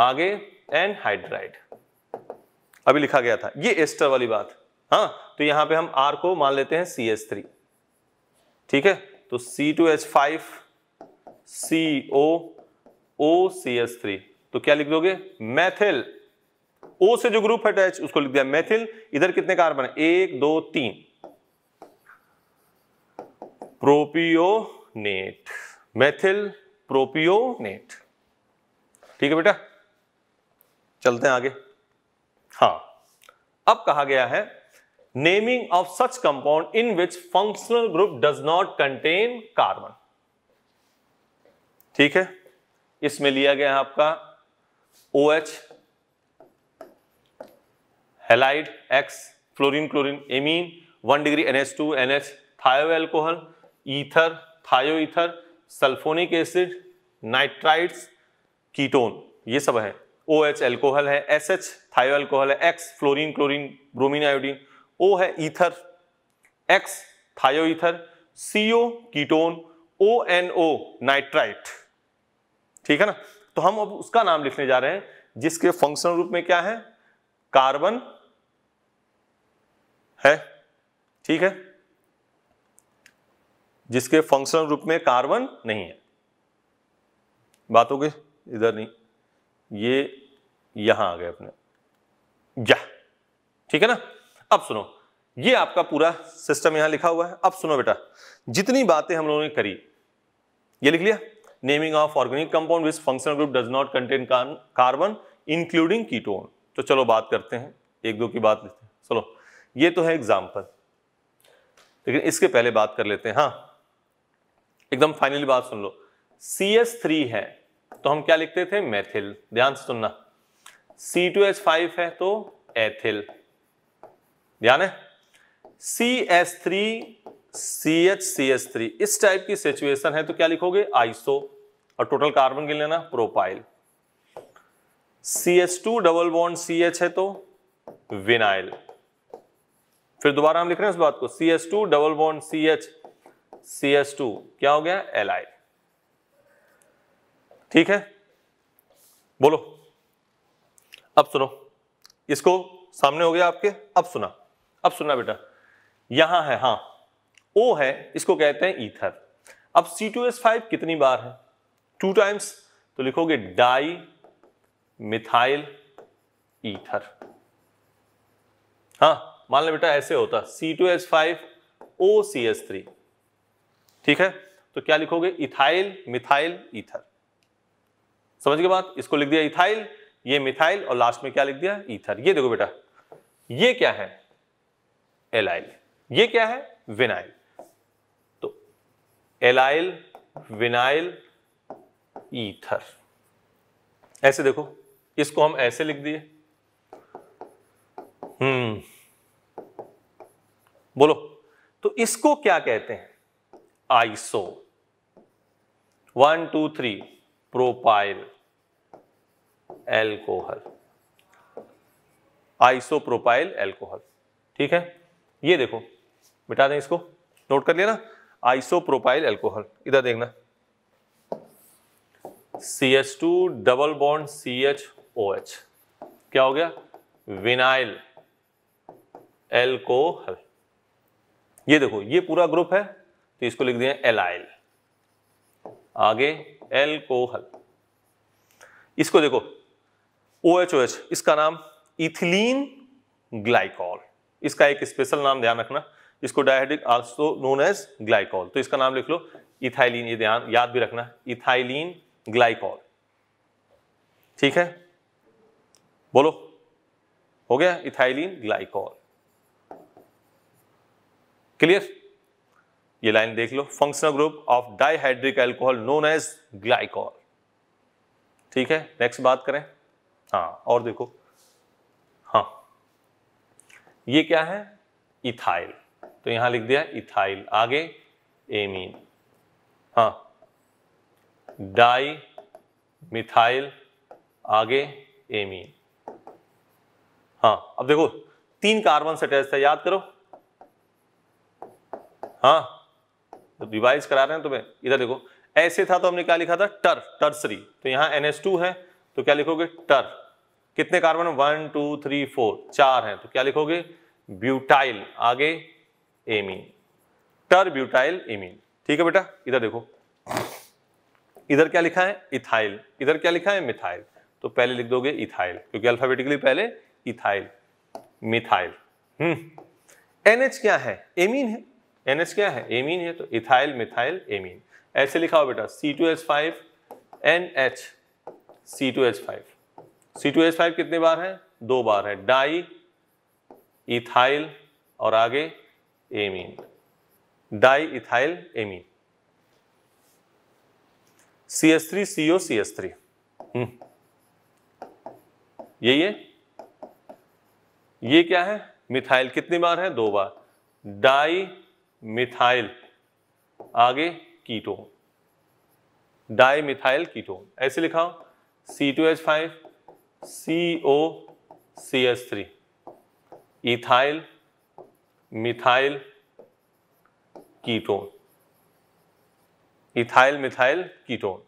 आगे एनहाइड्राइड अभी लिखा गया था ये एस्टर वाली बात हाँ तो यहां पे हम R को मान लेते हैं सी एच थ्री ठीक है तो C two H five C O O C H three तो क्या लिख दोगे मैथिल ओ से जो ग्रुप अटैच उसको लिख दिया मैथिल इधर कितने कार्बन एक दो तीन प्रोपियोनेट मैथिल प्रोपियोनेट ठीक है बेटा चलते हैं आगे हाँ अब कहा गया है naming of such compound in which functional group does not contain carbon ठीक है इसमें लिया गया आपका O H halide X fluorine chlorine amine one degree N H two N H thioalcohol ether thioether sulphonic acid nitrides ketone ये सब है O H alcohol है एस एच थायो एल्कोहल है X fluorine chlorine bromine iodine O है ether X thioether CO ketone O N O nitrite ठीक है ना तो हम अब उसका नाम लिखने जा रहे हैं जिसके फंक्शनल रूप में क्या है कार्बन है ठीक है जिसके फंक्शनल रूप में कार्बन नहीं है बात हो गई इधर नहीं ये यहां आ गए अपने या ठीक है ना अब सुनो ये आपका पूरा सिस्टम यहां लिखा हुआ है अब सुनो बेटा जितनी बातें हम लोगों ने करी ये लिख लिया naming of organic compound which functional group does not contain carbon including ketone तो चलो बात करते हैं एक दो की बात लेते हैं चलो ये तो है एग्जाम्पल लेकिन इसके पहले बात कर लेते हैं हाँ एकदम फाइनली बात सुन लो सी एस थ्री है तो हम क्या लिखते थे मैथिल ध्यान से सुनना सी टू एच फाइव है तो एथिल ध्यान है C S three C H C S three इस टाइप की सिचुएशन है तो क्या लिखोगे आइसो और टोटल कार्बन गिन लेना propyl C H two double bond C H है तो विनाइल फिर दोबारा हम लिख रहे हैं उस बात को C S two double bond C H C S two क्या हो गया एल आई ठीक है बोलो अब सुनो इसको सामने हो गया आपके अब सुना अब सुनना बेटा यहां है हां ओ है इसको कहते हैं ईथर अब सी टू एस फाइव कितनी बार है टू टाइम्स तो लिखोगे डाई मिथाइल ईथर हां मान लो बेटा ऐसे होता C two S five O C S three ठीक है तो क्या लिखोगे इथाइल मिथाइल ईथर समझ के बाद इसको लिख दिया इथाइल ये मिथाइल और लास्ट में क्या लिख दिया ईथर ये देखो बेटा ये क्या है एलाइल ये क्या है विनाइल तो एलाइल विनाइल ईथर ऐसे देखो इसको हम ऐसे लिख दिए हम्म बोलो तो इसको क्या कहते हैं iso one two three propyl alcohol isopropyl alcohol ठीक है ये देखो मिटा दें इसको नोट कर लिया ना आइसोप्रोपाइल एल्कोहल इधर देखना C H two double bond C H O H क्या हो गया विनाइल एल्कोहल ये देखो ये पूरा ग्रुप है तो इसको लिख दिया एलाइल आगे एल्कोहल इसको देखो ओ एच ओ एच इसका नाम इथिलीन ग्लाइकॉल इसका एक स्पेशल नाम ध्यान रखना इसको dihydric also known as glycol तो इसका नाम लिख लो इथाइलिन ये ध्यान याद भी रखना इथाइलिन ग्लाइकॉल ठीक है बोलो हो गया इथाइलिन ग्लाइकॉल क्लियर ये लाइन देख लो functional group of dihydric alcohol known as glycol ठीक है नेक्स्ट बात करें हाँ और देखो ये क्या है इथाइल तो यहां लिख दिया इथाइल आगे एमीन हा डाई मिथाइल आगे एमीन हाँ अब देखो तीन कार्बन से टेस्ट था याद करो हाँ तो रिवाइज करा रहे हैं तुम्हें इधर देखो ऐसे था तो हमने क्या लिखा था टर टर्सरी तो एनएस एन है तो क्या लिखोगे टर कितने carbon one two three four चार हैं तो क्या लिखोगे ब्यूटाइल आगे एमीन ब्यूटाइल एमीन ठीक है बेटा इधर देखो इधर क्या लिखा है इथाइल इधर क्या लिखा है मिथाइल तो पहले लिख दोगे इथाइल क्योंकि अल्फाबेटिकली पहले इथाइल मिथाइल हम्म एनएच क्या है एमीन है एनएच क्या है एमीन है तो इथाइल मिथाइल एमीन ऐसे लिखा हो बेटा C two H five N H C two H five C two H five कितने बार है दो बार है डाई इथाइल और आगे amine diethyl amine C S three C O C S three यही है ये क्या है मिथाइल कितनी बार है दो बार डाई मिथाइल आगे कीटोन डाई मिथाइल कीटोन ऐसे लिखाओ C two H five C O C S three ethyl methyl ketone ethyl methyl ketone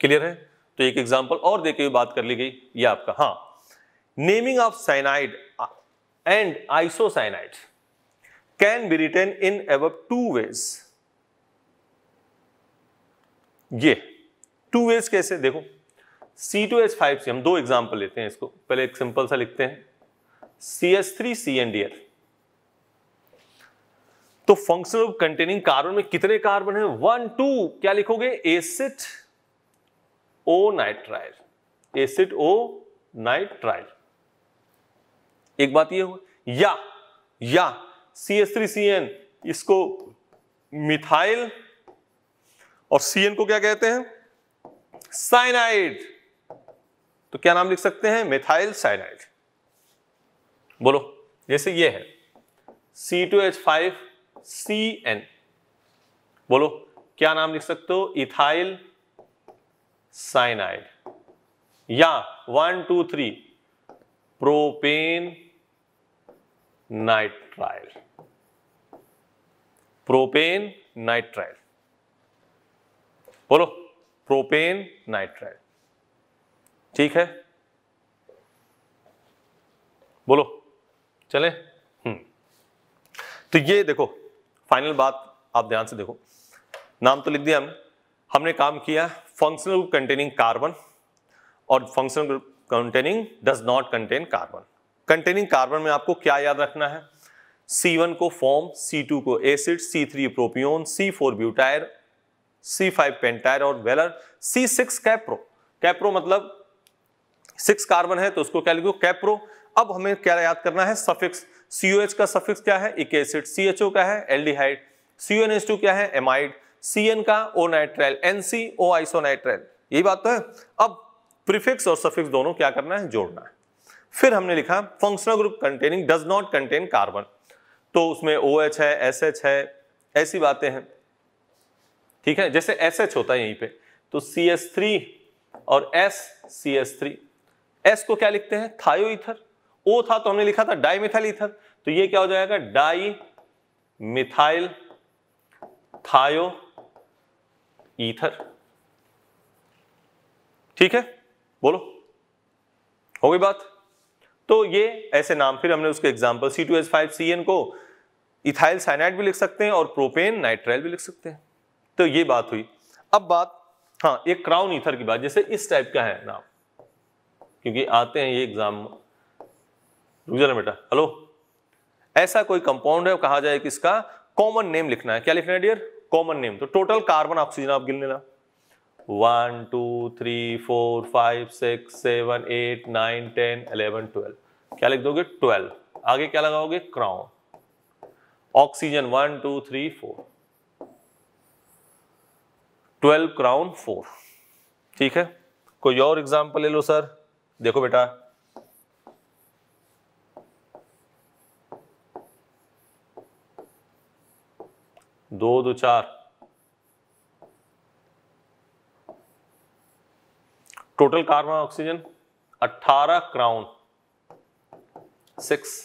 clear है तो एक एग्जांपल और देके हुए बात कर ली गई ये आपका हां naming of cyanide and isocyanide can be written in एव टू वेज ये टू वेज कैसे देखो C two H five C हम दो एग्जाम्पल लेते हैं इसको पहले एक सिंपल सा लिखते हैं C S three C N D L तो फंक्शन ऑफ कंटेनिंग कार्बन में कितने कार्बन है वन टू क्या लिखोगे acetonitrile acetonitrile एक बात यह हो या या C S three C N इसको मिथाइल और सी एन को क्या कहते हैं साइनाइड तो क्या नाम लिख सकते हैं मिथाइल साइनाइड बोलो जैसे ये है C two H five C N बोलो क्या नाम लिख सकते हो इथाइल साइनाइड या one two three propanenitrile propanenitrile बोलो प्रोपेन नाइट्राइल ठीक है बोलो चले हम्म तो ये देखो फाइनल बात आप ध्यान से देखो नाम तो लिख दिया हमने हमने काम किया फंक्शनल ग्रुप कंटेनिंग कार्बन और functional group containing does not contain carbon containing carbon में आपको क्या याद रखना है C1 को फॉर्म C2 को acid C3 propion C four ब्यूटायर सी फाइव पेंटायर और वेलर C6 कैप्रो कैप्रो मतलब सिक्स कार्बन है तो उसको क्या लिखो कैप्रो अब हमें क्या याद करना है सफिक्स सीओएच का सफिक्स क्या है इके एसिड सी एच ओ का है एल्डिहाइड टू क्या है एमाइड सी एन का ओ नाइट्राइल एनसी ओ आइसो आइसोनाइट्राइल यही बात तो है अब प्रीफिक्स और सफिक्स दोनों क्या करना है जोड़ना है फिर हमने लिखा functional group containing does not contain carbon तो उसमें ओ OH है एस एच है ऐसी बातें हैं ठीक है जैसे एस एच होता है यहीं पे तो सी एस थ्री और S C S three S को क्या लिखते हैं थायो इथर ओ था तो हमने लिखा था डाईमिथाइल इथर तो ये क्या हो जाएगा डाई मिथाइल थायो ईथर ठीक है बोलो हो गई बात तो ये ऐसे नाम फिर हमने उसके example C two S five C N को इथाइल साइनाइड भी लिख सकते हैं और प्रोपेन नाइट्राइल भी लिख सकते हैं तो ये बात हुई अब बात हाँ एक क्राउन ईथर की बात जैसे इस टाइप का है नाम क्योंकि आते हैं ये एग्ज़ाम रुक जाना बेटा हेलो ऐसा कोई कंपाउंड है कहा जाए कि इसका कॉमन नेम लिखना है क्या लिखना है डियर कॉमन नेम तो टोटल कार्बन ऑक्सीजन आप गिन लेना one two three four five six seven eight nine ten eleven twelve क्या लिख दोगे ट्वेल्व आगे क्या लगाओगे crown oxygen one two three four twelve crown four ठीक है कोई और एग्जाम्पल ले लो सर देखो बेटा दो दो चार total carbon oxygen 18 crown six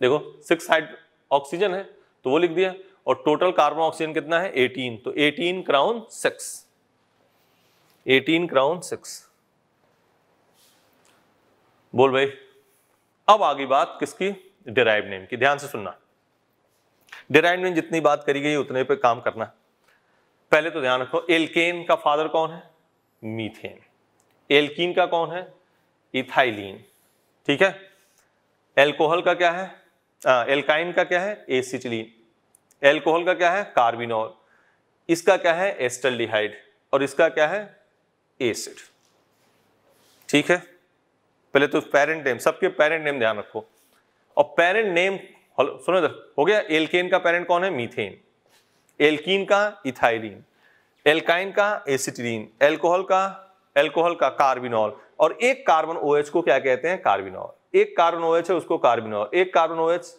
देखो सिक्स हाइड ऑक्सीजन है तो वो लिख दिया और टोटल कार्बन ऑक्सीजन कितना है 18 तो 18 क्राउन सिक्स 18 क्राउन सिक्स बोल भाई अब आ गई बात किसकी डिराइव नेम की ध्यान से सुनना डिराइव नेम जितनी बात करी गई उतने पे काम करना पहले तो ध्यान रखो एल्केन का फादर कौन है मीथेन एल्कीन का कौन है इथाइलिन ठीक है एल्कोहल का क्या है एल्काइन का क्या है एसिटिलीन एल्कोहल का क्या है कार्बिनोल इसका क्या है एस्टल्डिहाइड और इसका क्या है एसिड ठीक है पहले तो पेरेंट नेम सबके पेरेंट नेम ध्यान रखो और पेरेंट नेम सुनो इधर हो गया एल्केन का पेरेंट कौन है मीथेन एल्कीन का इथाइलिन एल्काइन का एसिटिलीन एल्कोहल का एल्कोहल का कार्बिनॉल और एक कार्बन ओएच को क्या कहते हैं कार्बिनॉल एक कार्बन ओएच है उसको कार्बिनॉल एक कार्बन ओएच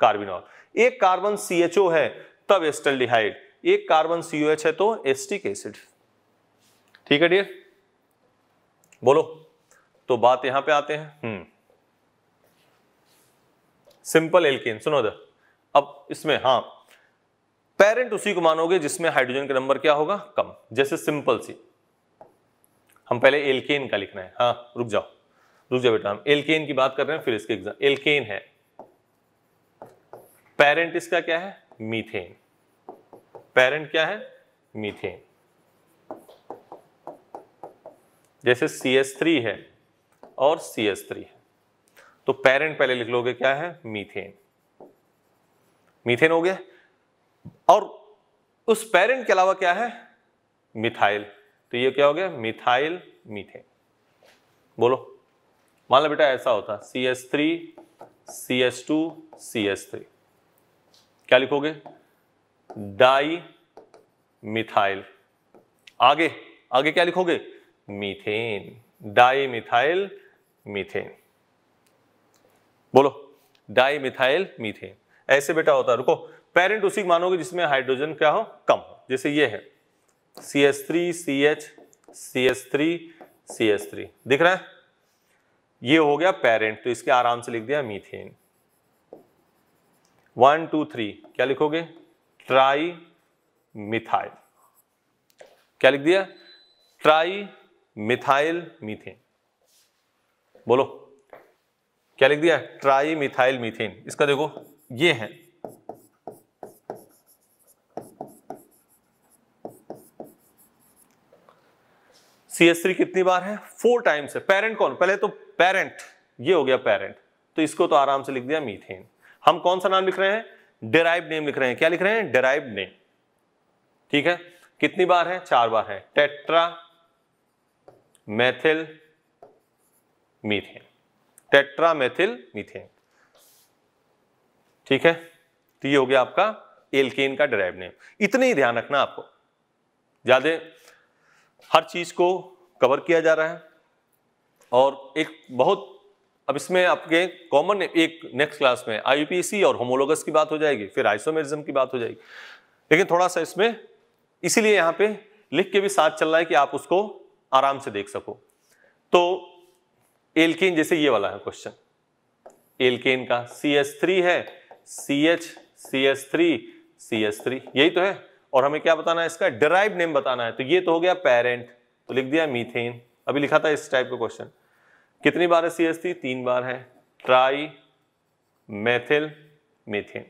कार्बिनॉल एक कार्बन सीएचओ है तब एस्टल्डिहाइड एक कार्बन सीओएच है तो एस्टिक एसिड ठीक है डियर बोलो तो बात यहां पे आते हैं सिंपल हम्म। एल्किन सुनो इधर अब इसमें हां पेरेंट उसी को मानोगे जिसमें हाइड्रोजन का नंबर क्या होगा कम जैसे सिंपल सी हम पहले एल्केन का लिखना है हाँ रुक जाओ रुक जाओ बेटा हम एल्केन की बात कर रहे हैं फिर इसके एग्जाम एल्केन है पेरेंट इसका क्या है मीथेन पेरेंट क्या है मीथेन जैसे सी एस थ्री है और सी एस थ्री तो पेरेंट पहले लिख लोगे क्या है मीथेन मीथेन हो गया और उस पेरेंट के अलावा क्या है मिथाइल तो ये क्या हो गया मिथाइल मीथेन बोलो मान लो बेटा ऐसा होता C S three C S two C S three क्या लिखोगे डाई मिथाइल आगे आगे क्या लिखोगे मीथेन डाई मिथाइल मीथेन बोलो डाई मिथाइल मीथेन ऐसे बेटा होता है रुको पेरेंट उसी मानोगे जिसमें हाइड्रोजन क्या हो कम हो जैसे ये है C S three C H C S three C S three दिख रहा है ये हो गया पेरेंट तो इसके आराम से लिख दिया मीथेन वन टू थ्री क्या लिखोगे ट्राई मिथाइल क्या लिख दिया ट्राई मिथाइल मीथेन बोलो क्या लिख दिया ट्राई मिथाइल मीथेन इसका देखो ये है सी कितनी बार है फोर टाइम्स है पेरेंट कौन पहले तो पेरेंट ये हो गया पेरेंट तो इसको तो आराम से लिख दिया मीथेन हम कौन सा नाम लिख रहे हैं डेराइव नेम लिख रहे हैं क्या लिख रहे हैं डेराइव नेम ठीक है कितनी बार है चार बार है tetramethyl methane tetramethyl methane ठीक है तो ये हो गया आपका एल्केन का डराइव नेम इतने ही ध्यान रखना आपको ज्यादा हर चीज को कवर किया जा रहा है और एक बहुत अब इसमें आपके कॉमन एक नेक्स्ट क्लास में आईपीसी और होमोलोगस की बात हो जाएगी फिर आइसोमेरिज्म की बात हो जाएगी लेकिन थोड़ा सा इसमें इसीलिए यहां पे लिख के भी साथ चल रहा है कि आप उसको आराम से देख सको तो एल्केन जैसे ये वाला है क्वेश्चन एल्केन का सी एच थ्री है C H C H three C H three यही तो है और हमें क्या बताना है इसका डिराइव नेम बताना है तो ये तो हो गया पेरेंट तो लिख दिया मीथेन अभी लिखा था इस टाइप का क्वेश्चन कितनी बार है सी एस थ्री तीन बार है ट्राई मेथिल मीथेन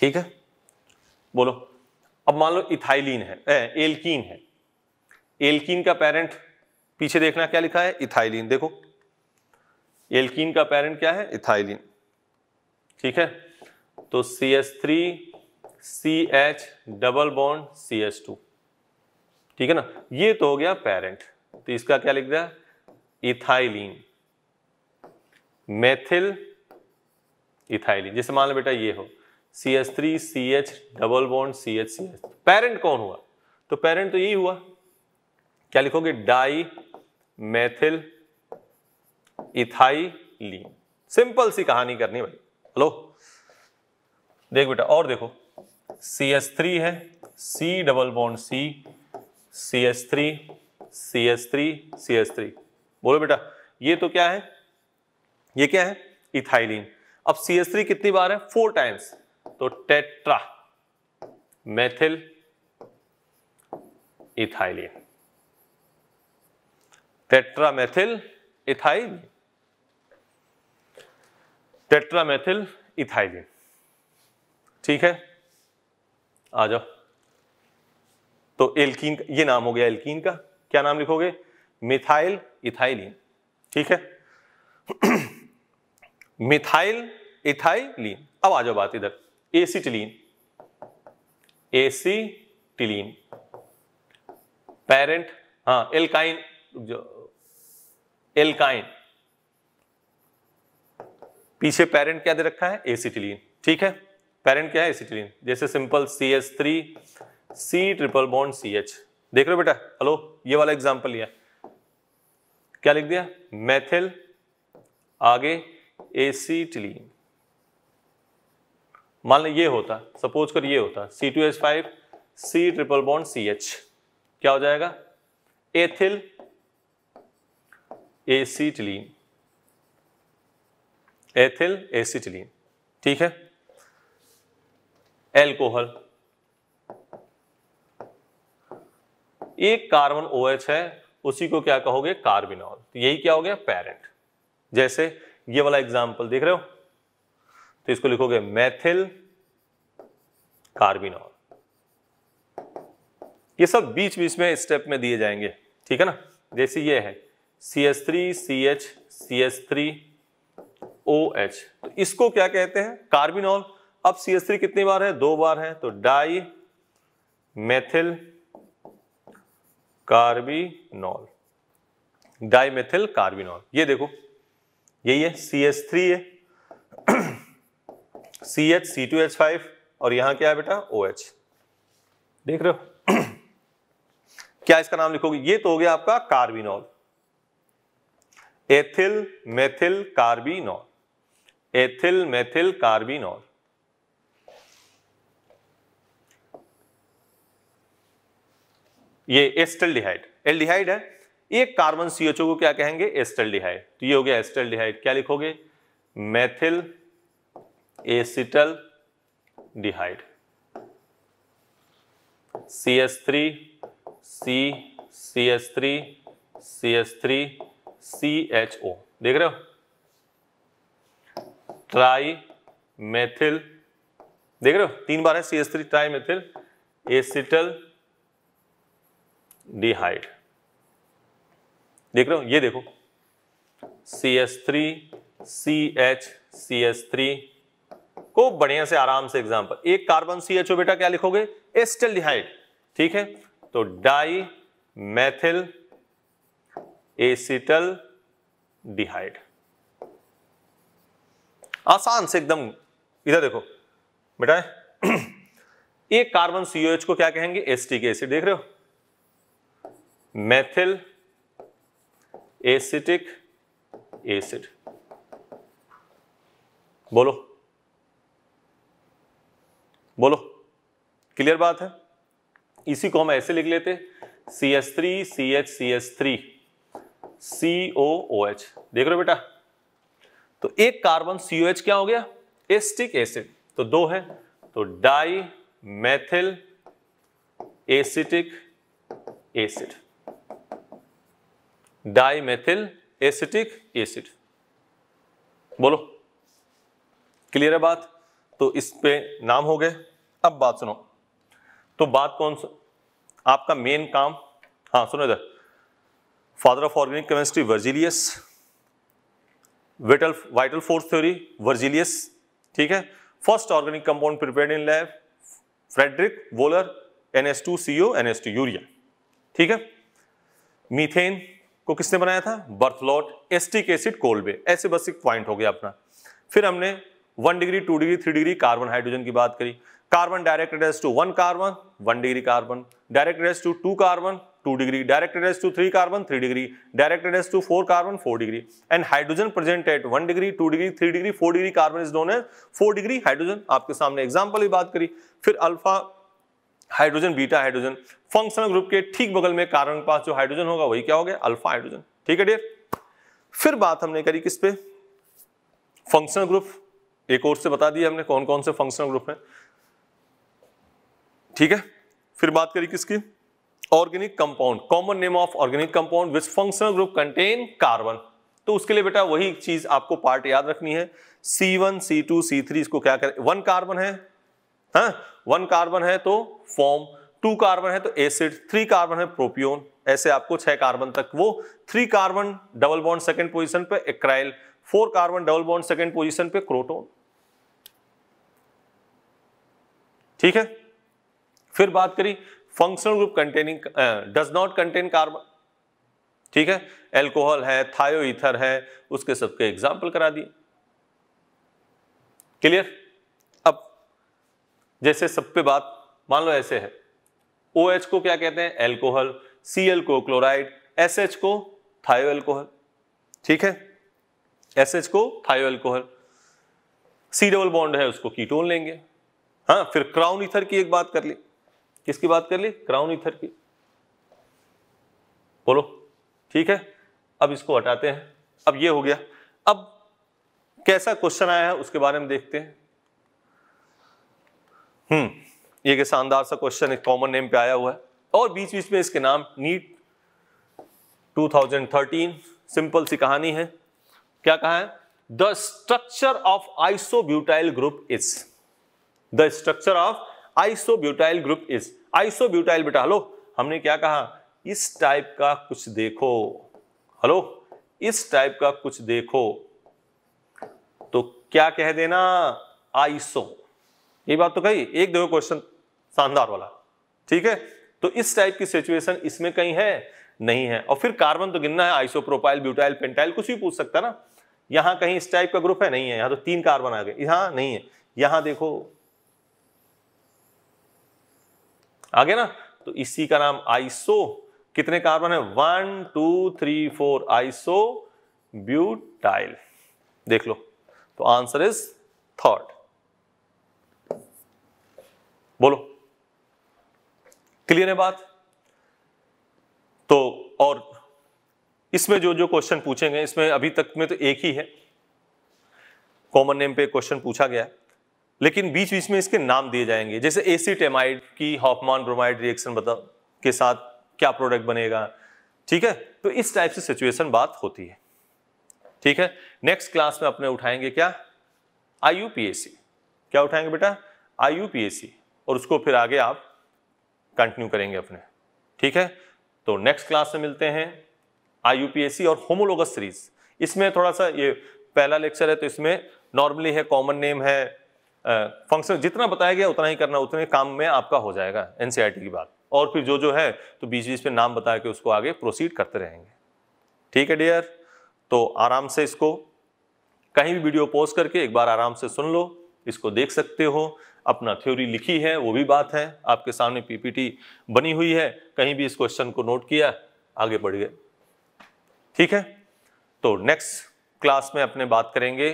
ठीक है बोलो अब मान लो इथाइलिन है एल्कीन है एल्कीन का पेरेंट पीछे देखना क्या लिखा है इथाइलिन देखो एल्कीन का पेरेंट क्या है इथाइलिन ठीक है तो C S three C H double bond C S two ठीक है ना ये तो हो गया पेरेंट तो इसका क्या लिख दिया इथाइलिन मेथिल इथाइलिन जैसे मान लो बेटा ये हो C S three C H double bond C H C H parent कौन हुआ तो पेरेंट तो यही हुआ क्या लिखोगे डाई मैथिल इथाइलीन सिंपल सी कहानी करनी भाई हेलो देख बेटा और देखो सी एस थ्री है C double bond C C S three C S three C S three बोलो बेटा ये तो क्या है ये क्या है इथाइलिन अब सी एस थ्री कितनी बार है फोर टाइम्स तो tetramethyl ethylene tetramethyl ethyl tetramethyl ethylene ठीक है आ जाओ तो एल्कीन ये नाम हो गया एल्कीन का क्या नाम लिखोगे मिथाइल इथाइलिन ठीक है मिथाइल इथाइलिन अब आ जाओ बात इधर एसीटिलीन एसीटिलीन पेरेंट हाँ एल्काइन जो एल्काइन पीछे पेरेंट क्या दे रखा है एसिटिलीन ठीक है पेरेंट क्या है एसिटिलीन जैसे simple C S three C triple bond C H देख रहे हो बेटा हेलो ये वाला एग्जाम्पल लिया क्या लिख दिया मैथिल आगे एसिटिलीन मान लो ये होता सपोज कर ये होता C two H five C triple bond C H क्या हो जाएगा एथिल एसीटिलीन एथिल एसीटिलीन ठीक है एल्कोहल एक कार्बन ओएच है उसी को क्या कहोगे कार्बिनॉल तो यही क्या हो गया पेरेंट जैसे ये वाला एग्जाम्पल देख रहे हो तो इसको लिखोगे मैथिल कार्बिनॉल ये सब बीच बीच में स्टेप में दिए जाएंगे ठीक है ना जैसे ये है C S three C H C S three O H तो इसको क्या कहते हैं कार्बिनॉल अब सी एस थ्री कितनी बार है दो बार है तो dimethyl carbinol methyl carbinol ये देखो यही है सी एस थ्री है C H C two H five और यहां क्या है बेटा ओ एच देख रहे हो क्या इसका नाम लिखोगे ये तो हो गया आपका carbinol ethyl methyl carbinol ethyl methyl carbinol ये एस्टल्डिहाइड एल्डिहाइड है ये कार्बन सीएचओ को क्या कहेंगे डिहाइड तो ये हो गया डिहाइड क्या लिखोगे methyl acetaldehyde C S three C C S three C S three C H O देख रहे हो ट्राई मेथिल देख रहे हो तीन बार है C S three trimethyl acetaldehyde देख रहे हो ये देखो C S three C H C S three को बढ़िया से आराम से एग्जाम्पल एक कार्बन सी एच ओ बेटा क्या लिखोगे एस्टल डिहाइड ठीक है तो डाई मेथिल एसिटल डिहाइड आसान से एकदम इधर देखो बेटा एक कार्बन सीओएच को क्या कहेंगे एसटी के एसिड देख रहे हो मेथिल एसिटिक एसिड बोलो बोलो क्लियर बात है इसी को हम ऐसे लिख लेते C S three C H C S three C O O H देख रहे हो बेटा तो एक कार्बन सी ओ एच क्या हो गया एस्टिक एसिड तो दो है तो dimethyl acetic acid dimethyl acetic acid बोलो क्लियर है बात तो इस पे नाम हो गए अब बात सुनो तो बात कौन सा आपका मेन काम हाँ सुनो इधर father of organic chemistry Berzelius vital vital force theory Berzelius ठीक है first organic compound prepared in lab Friedrich Wohler NS two NH2 CO two urea ठीक है मीथेन को किसने बनाया था बर्थलॉट एस्टिक एसिड कोल्बे ऐसे बस एक पॉइंट हो गया अपना फिर हमने one degree two degree three degree carbon hydrogen की बात करी carbon direct address to one carbon one degree carbon direct address to two carbon two degree direct attached to three carbon three degree direct attached to four carbon four degree and hydrogen present at one degree two degree three degree four degree carbon is done four degree hydrogen आपके सामने example भी बात करी फिर alpha hydrogen beta hydrogen functional group के ठीक बगल में कार्बन के पास जो हाइड्रोजन होगा वही क्या हो गया अल्फा हाइड्रोजन ठीक है डियर फिर बात हमने करी किस पे फंक्शनल ग्रुप एक और से बता दिया हमने कौन कौन से फंक्शनल ग्रुप हैं ठीक है फिर बात करी किसकी organic compound common name of organic compound which functional group contain carbon तो उसके लिए बेटा वही चीज आपको पार्ट याद रखनी है C1, C2, C3 इसको क्या करें वन कार्बन है हाँ वन कार्बन है तो फॉर्म टू कार्बन है तो एसिड थ्री कार्बन है प्रोपियोन ऐसे आपको छह कार्बन तक वो three carbon double bond second position पे acryl four carbon double bond second position पे क्रोटोन ठीक है फिर बात करी functional group containing does not contain carbon ठीक है एल्कोहल है थायोईथर है उसके सबके एग्जाम्पल करा दिए क्लियर अब जैसे सब पे बात मान लो ऐसे है ओ OH को क्या कहते हैं एल्कोहल सी एल को क्लोराइड एस एच को थायो एल्कोहल ठीक है एस एच को thio alcohol C double bond है उसको कीटोन लेंगे हाँ फिर क्राउन ईथर की एक बात कर ली किसकी बात कर ली क्राउन ईथर की बोलो ठीक है अब इसको हटाते हैं अब ये हो गया अब कैसा क्वेश्चन आया है उसके बारे में देखते हैं हम्म ये कैसा शानदार सा क्वेश्चन एक कॉमन नेम पे आया हुआ है और बीच बीच में इसके नाम नीट 2013 सिंपल सी कहानी है क्या कहा है the structure of isobutyl group is the structure of isobutyl group is isobutyl बेटा हेलो हमने क्या कहा इस टाइप का कुछ देखो हेलो इस टाइप का कुछ देखो तो क्या कह देना आइसो ये बात तो कही एक देखो क्वेश्चन शानदार वाला ठीक है तो इस टाइप की सिचुएशन इसमें कहीं है नहीं है और फिर कार्बन तो गिनना है आइसोप्रोपाइल ब्यूटाइल पेंटाइल कुछ भी पूछ सकता ना यहां कहीं इस टाइप का ग्रुप है नहीं है यहां तो तीन कार्बन आ गए यहां नहीं है यहां देखो आ गया ना तो इसी का नाम आइसो कितने कार्बन है one two three four iso isobutyl देख लो तो आंसर इज थर्ड बोलो क्लियर है बात तो और इसमें जो जो क्वेश्चन पूछेंगे इसमें अभी तक में तो एक ही है कॉमन नेम पे क्वेश्चन पूछा गया है लेकिन बीच बीच में इसके नाम दिए जाएंगे जैसे एसिटेमाइड की हॉफमान ब्रोमाइड रिएक्शन बता मतलब के साथ क्या प्रोडक्ट बनेगा ठीक है तो इस टाइप से सिचुएशन बात होती है ठीक है नेक्स्ट क्लास में अपने उठाएंगे क्या आई क्या उठाएंगे बेटा आई और उसको फिर आगे आप कंटिन्यू करेंगे अपने ठीक है तो नेक्स्ट क्लास में मिलते हैं आई और होमोलोगस सीरीज इसमें थोड़ा सा ये पहला लेक्चर है तो इसमें नॉर्मली है कॉमन नेम है फंक्शन जितना बताया गया उतना ही करना उतने काम में आपका हो जाएगा एन e की बात और फिर जो जो है तो बीच बीच में नाम बता के उसको आगे प्रोसीड करते रहेंगे ठीक है डियर तो आराम से इसको कहीं भी वीडियो पोस्ट करके एक बार आराम से सुन लो इसको देख सकते हो अपना थ्योरी लिखी है वो भी बात है आपके सामने पीपीटी बनी हुई है कहीं भी इस क्वेश्चन को नोट किया आगे बढ़ गए ठीक है तो नेक्स्ट क्लास में अपने बात करेंगे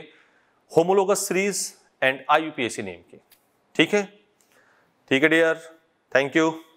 homologous series and I U P S C name के ठीक है ठीक है डियर थैंक यू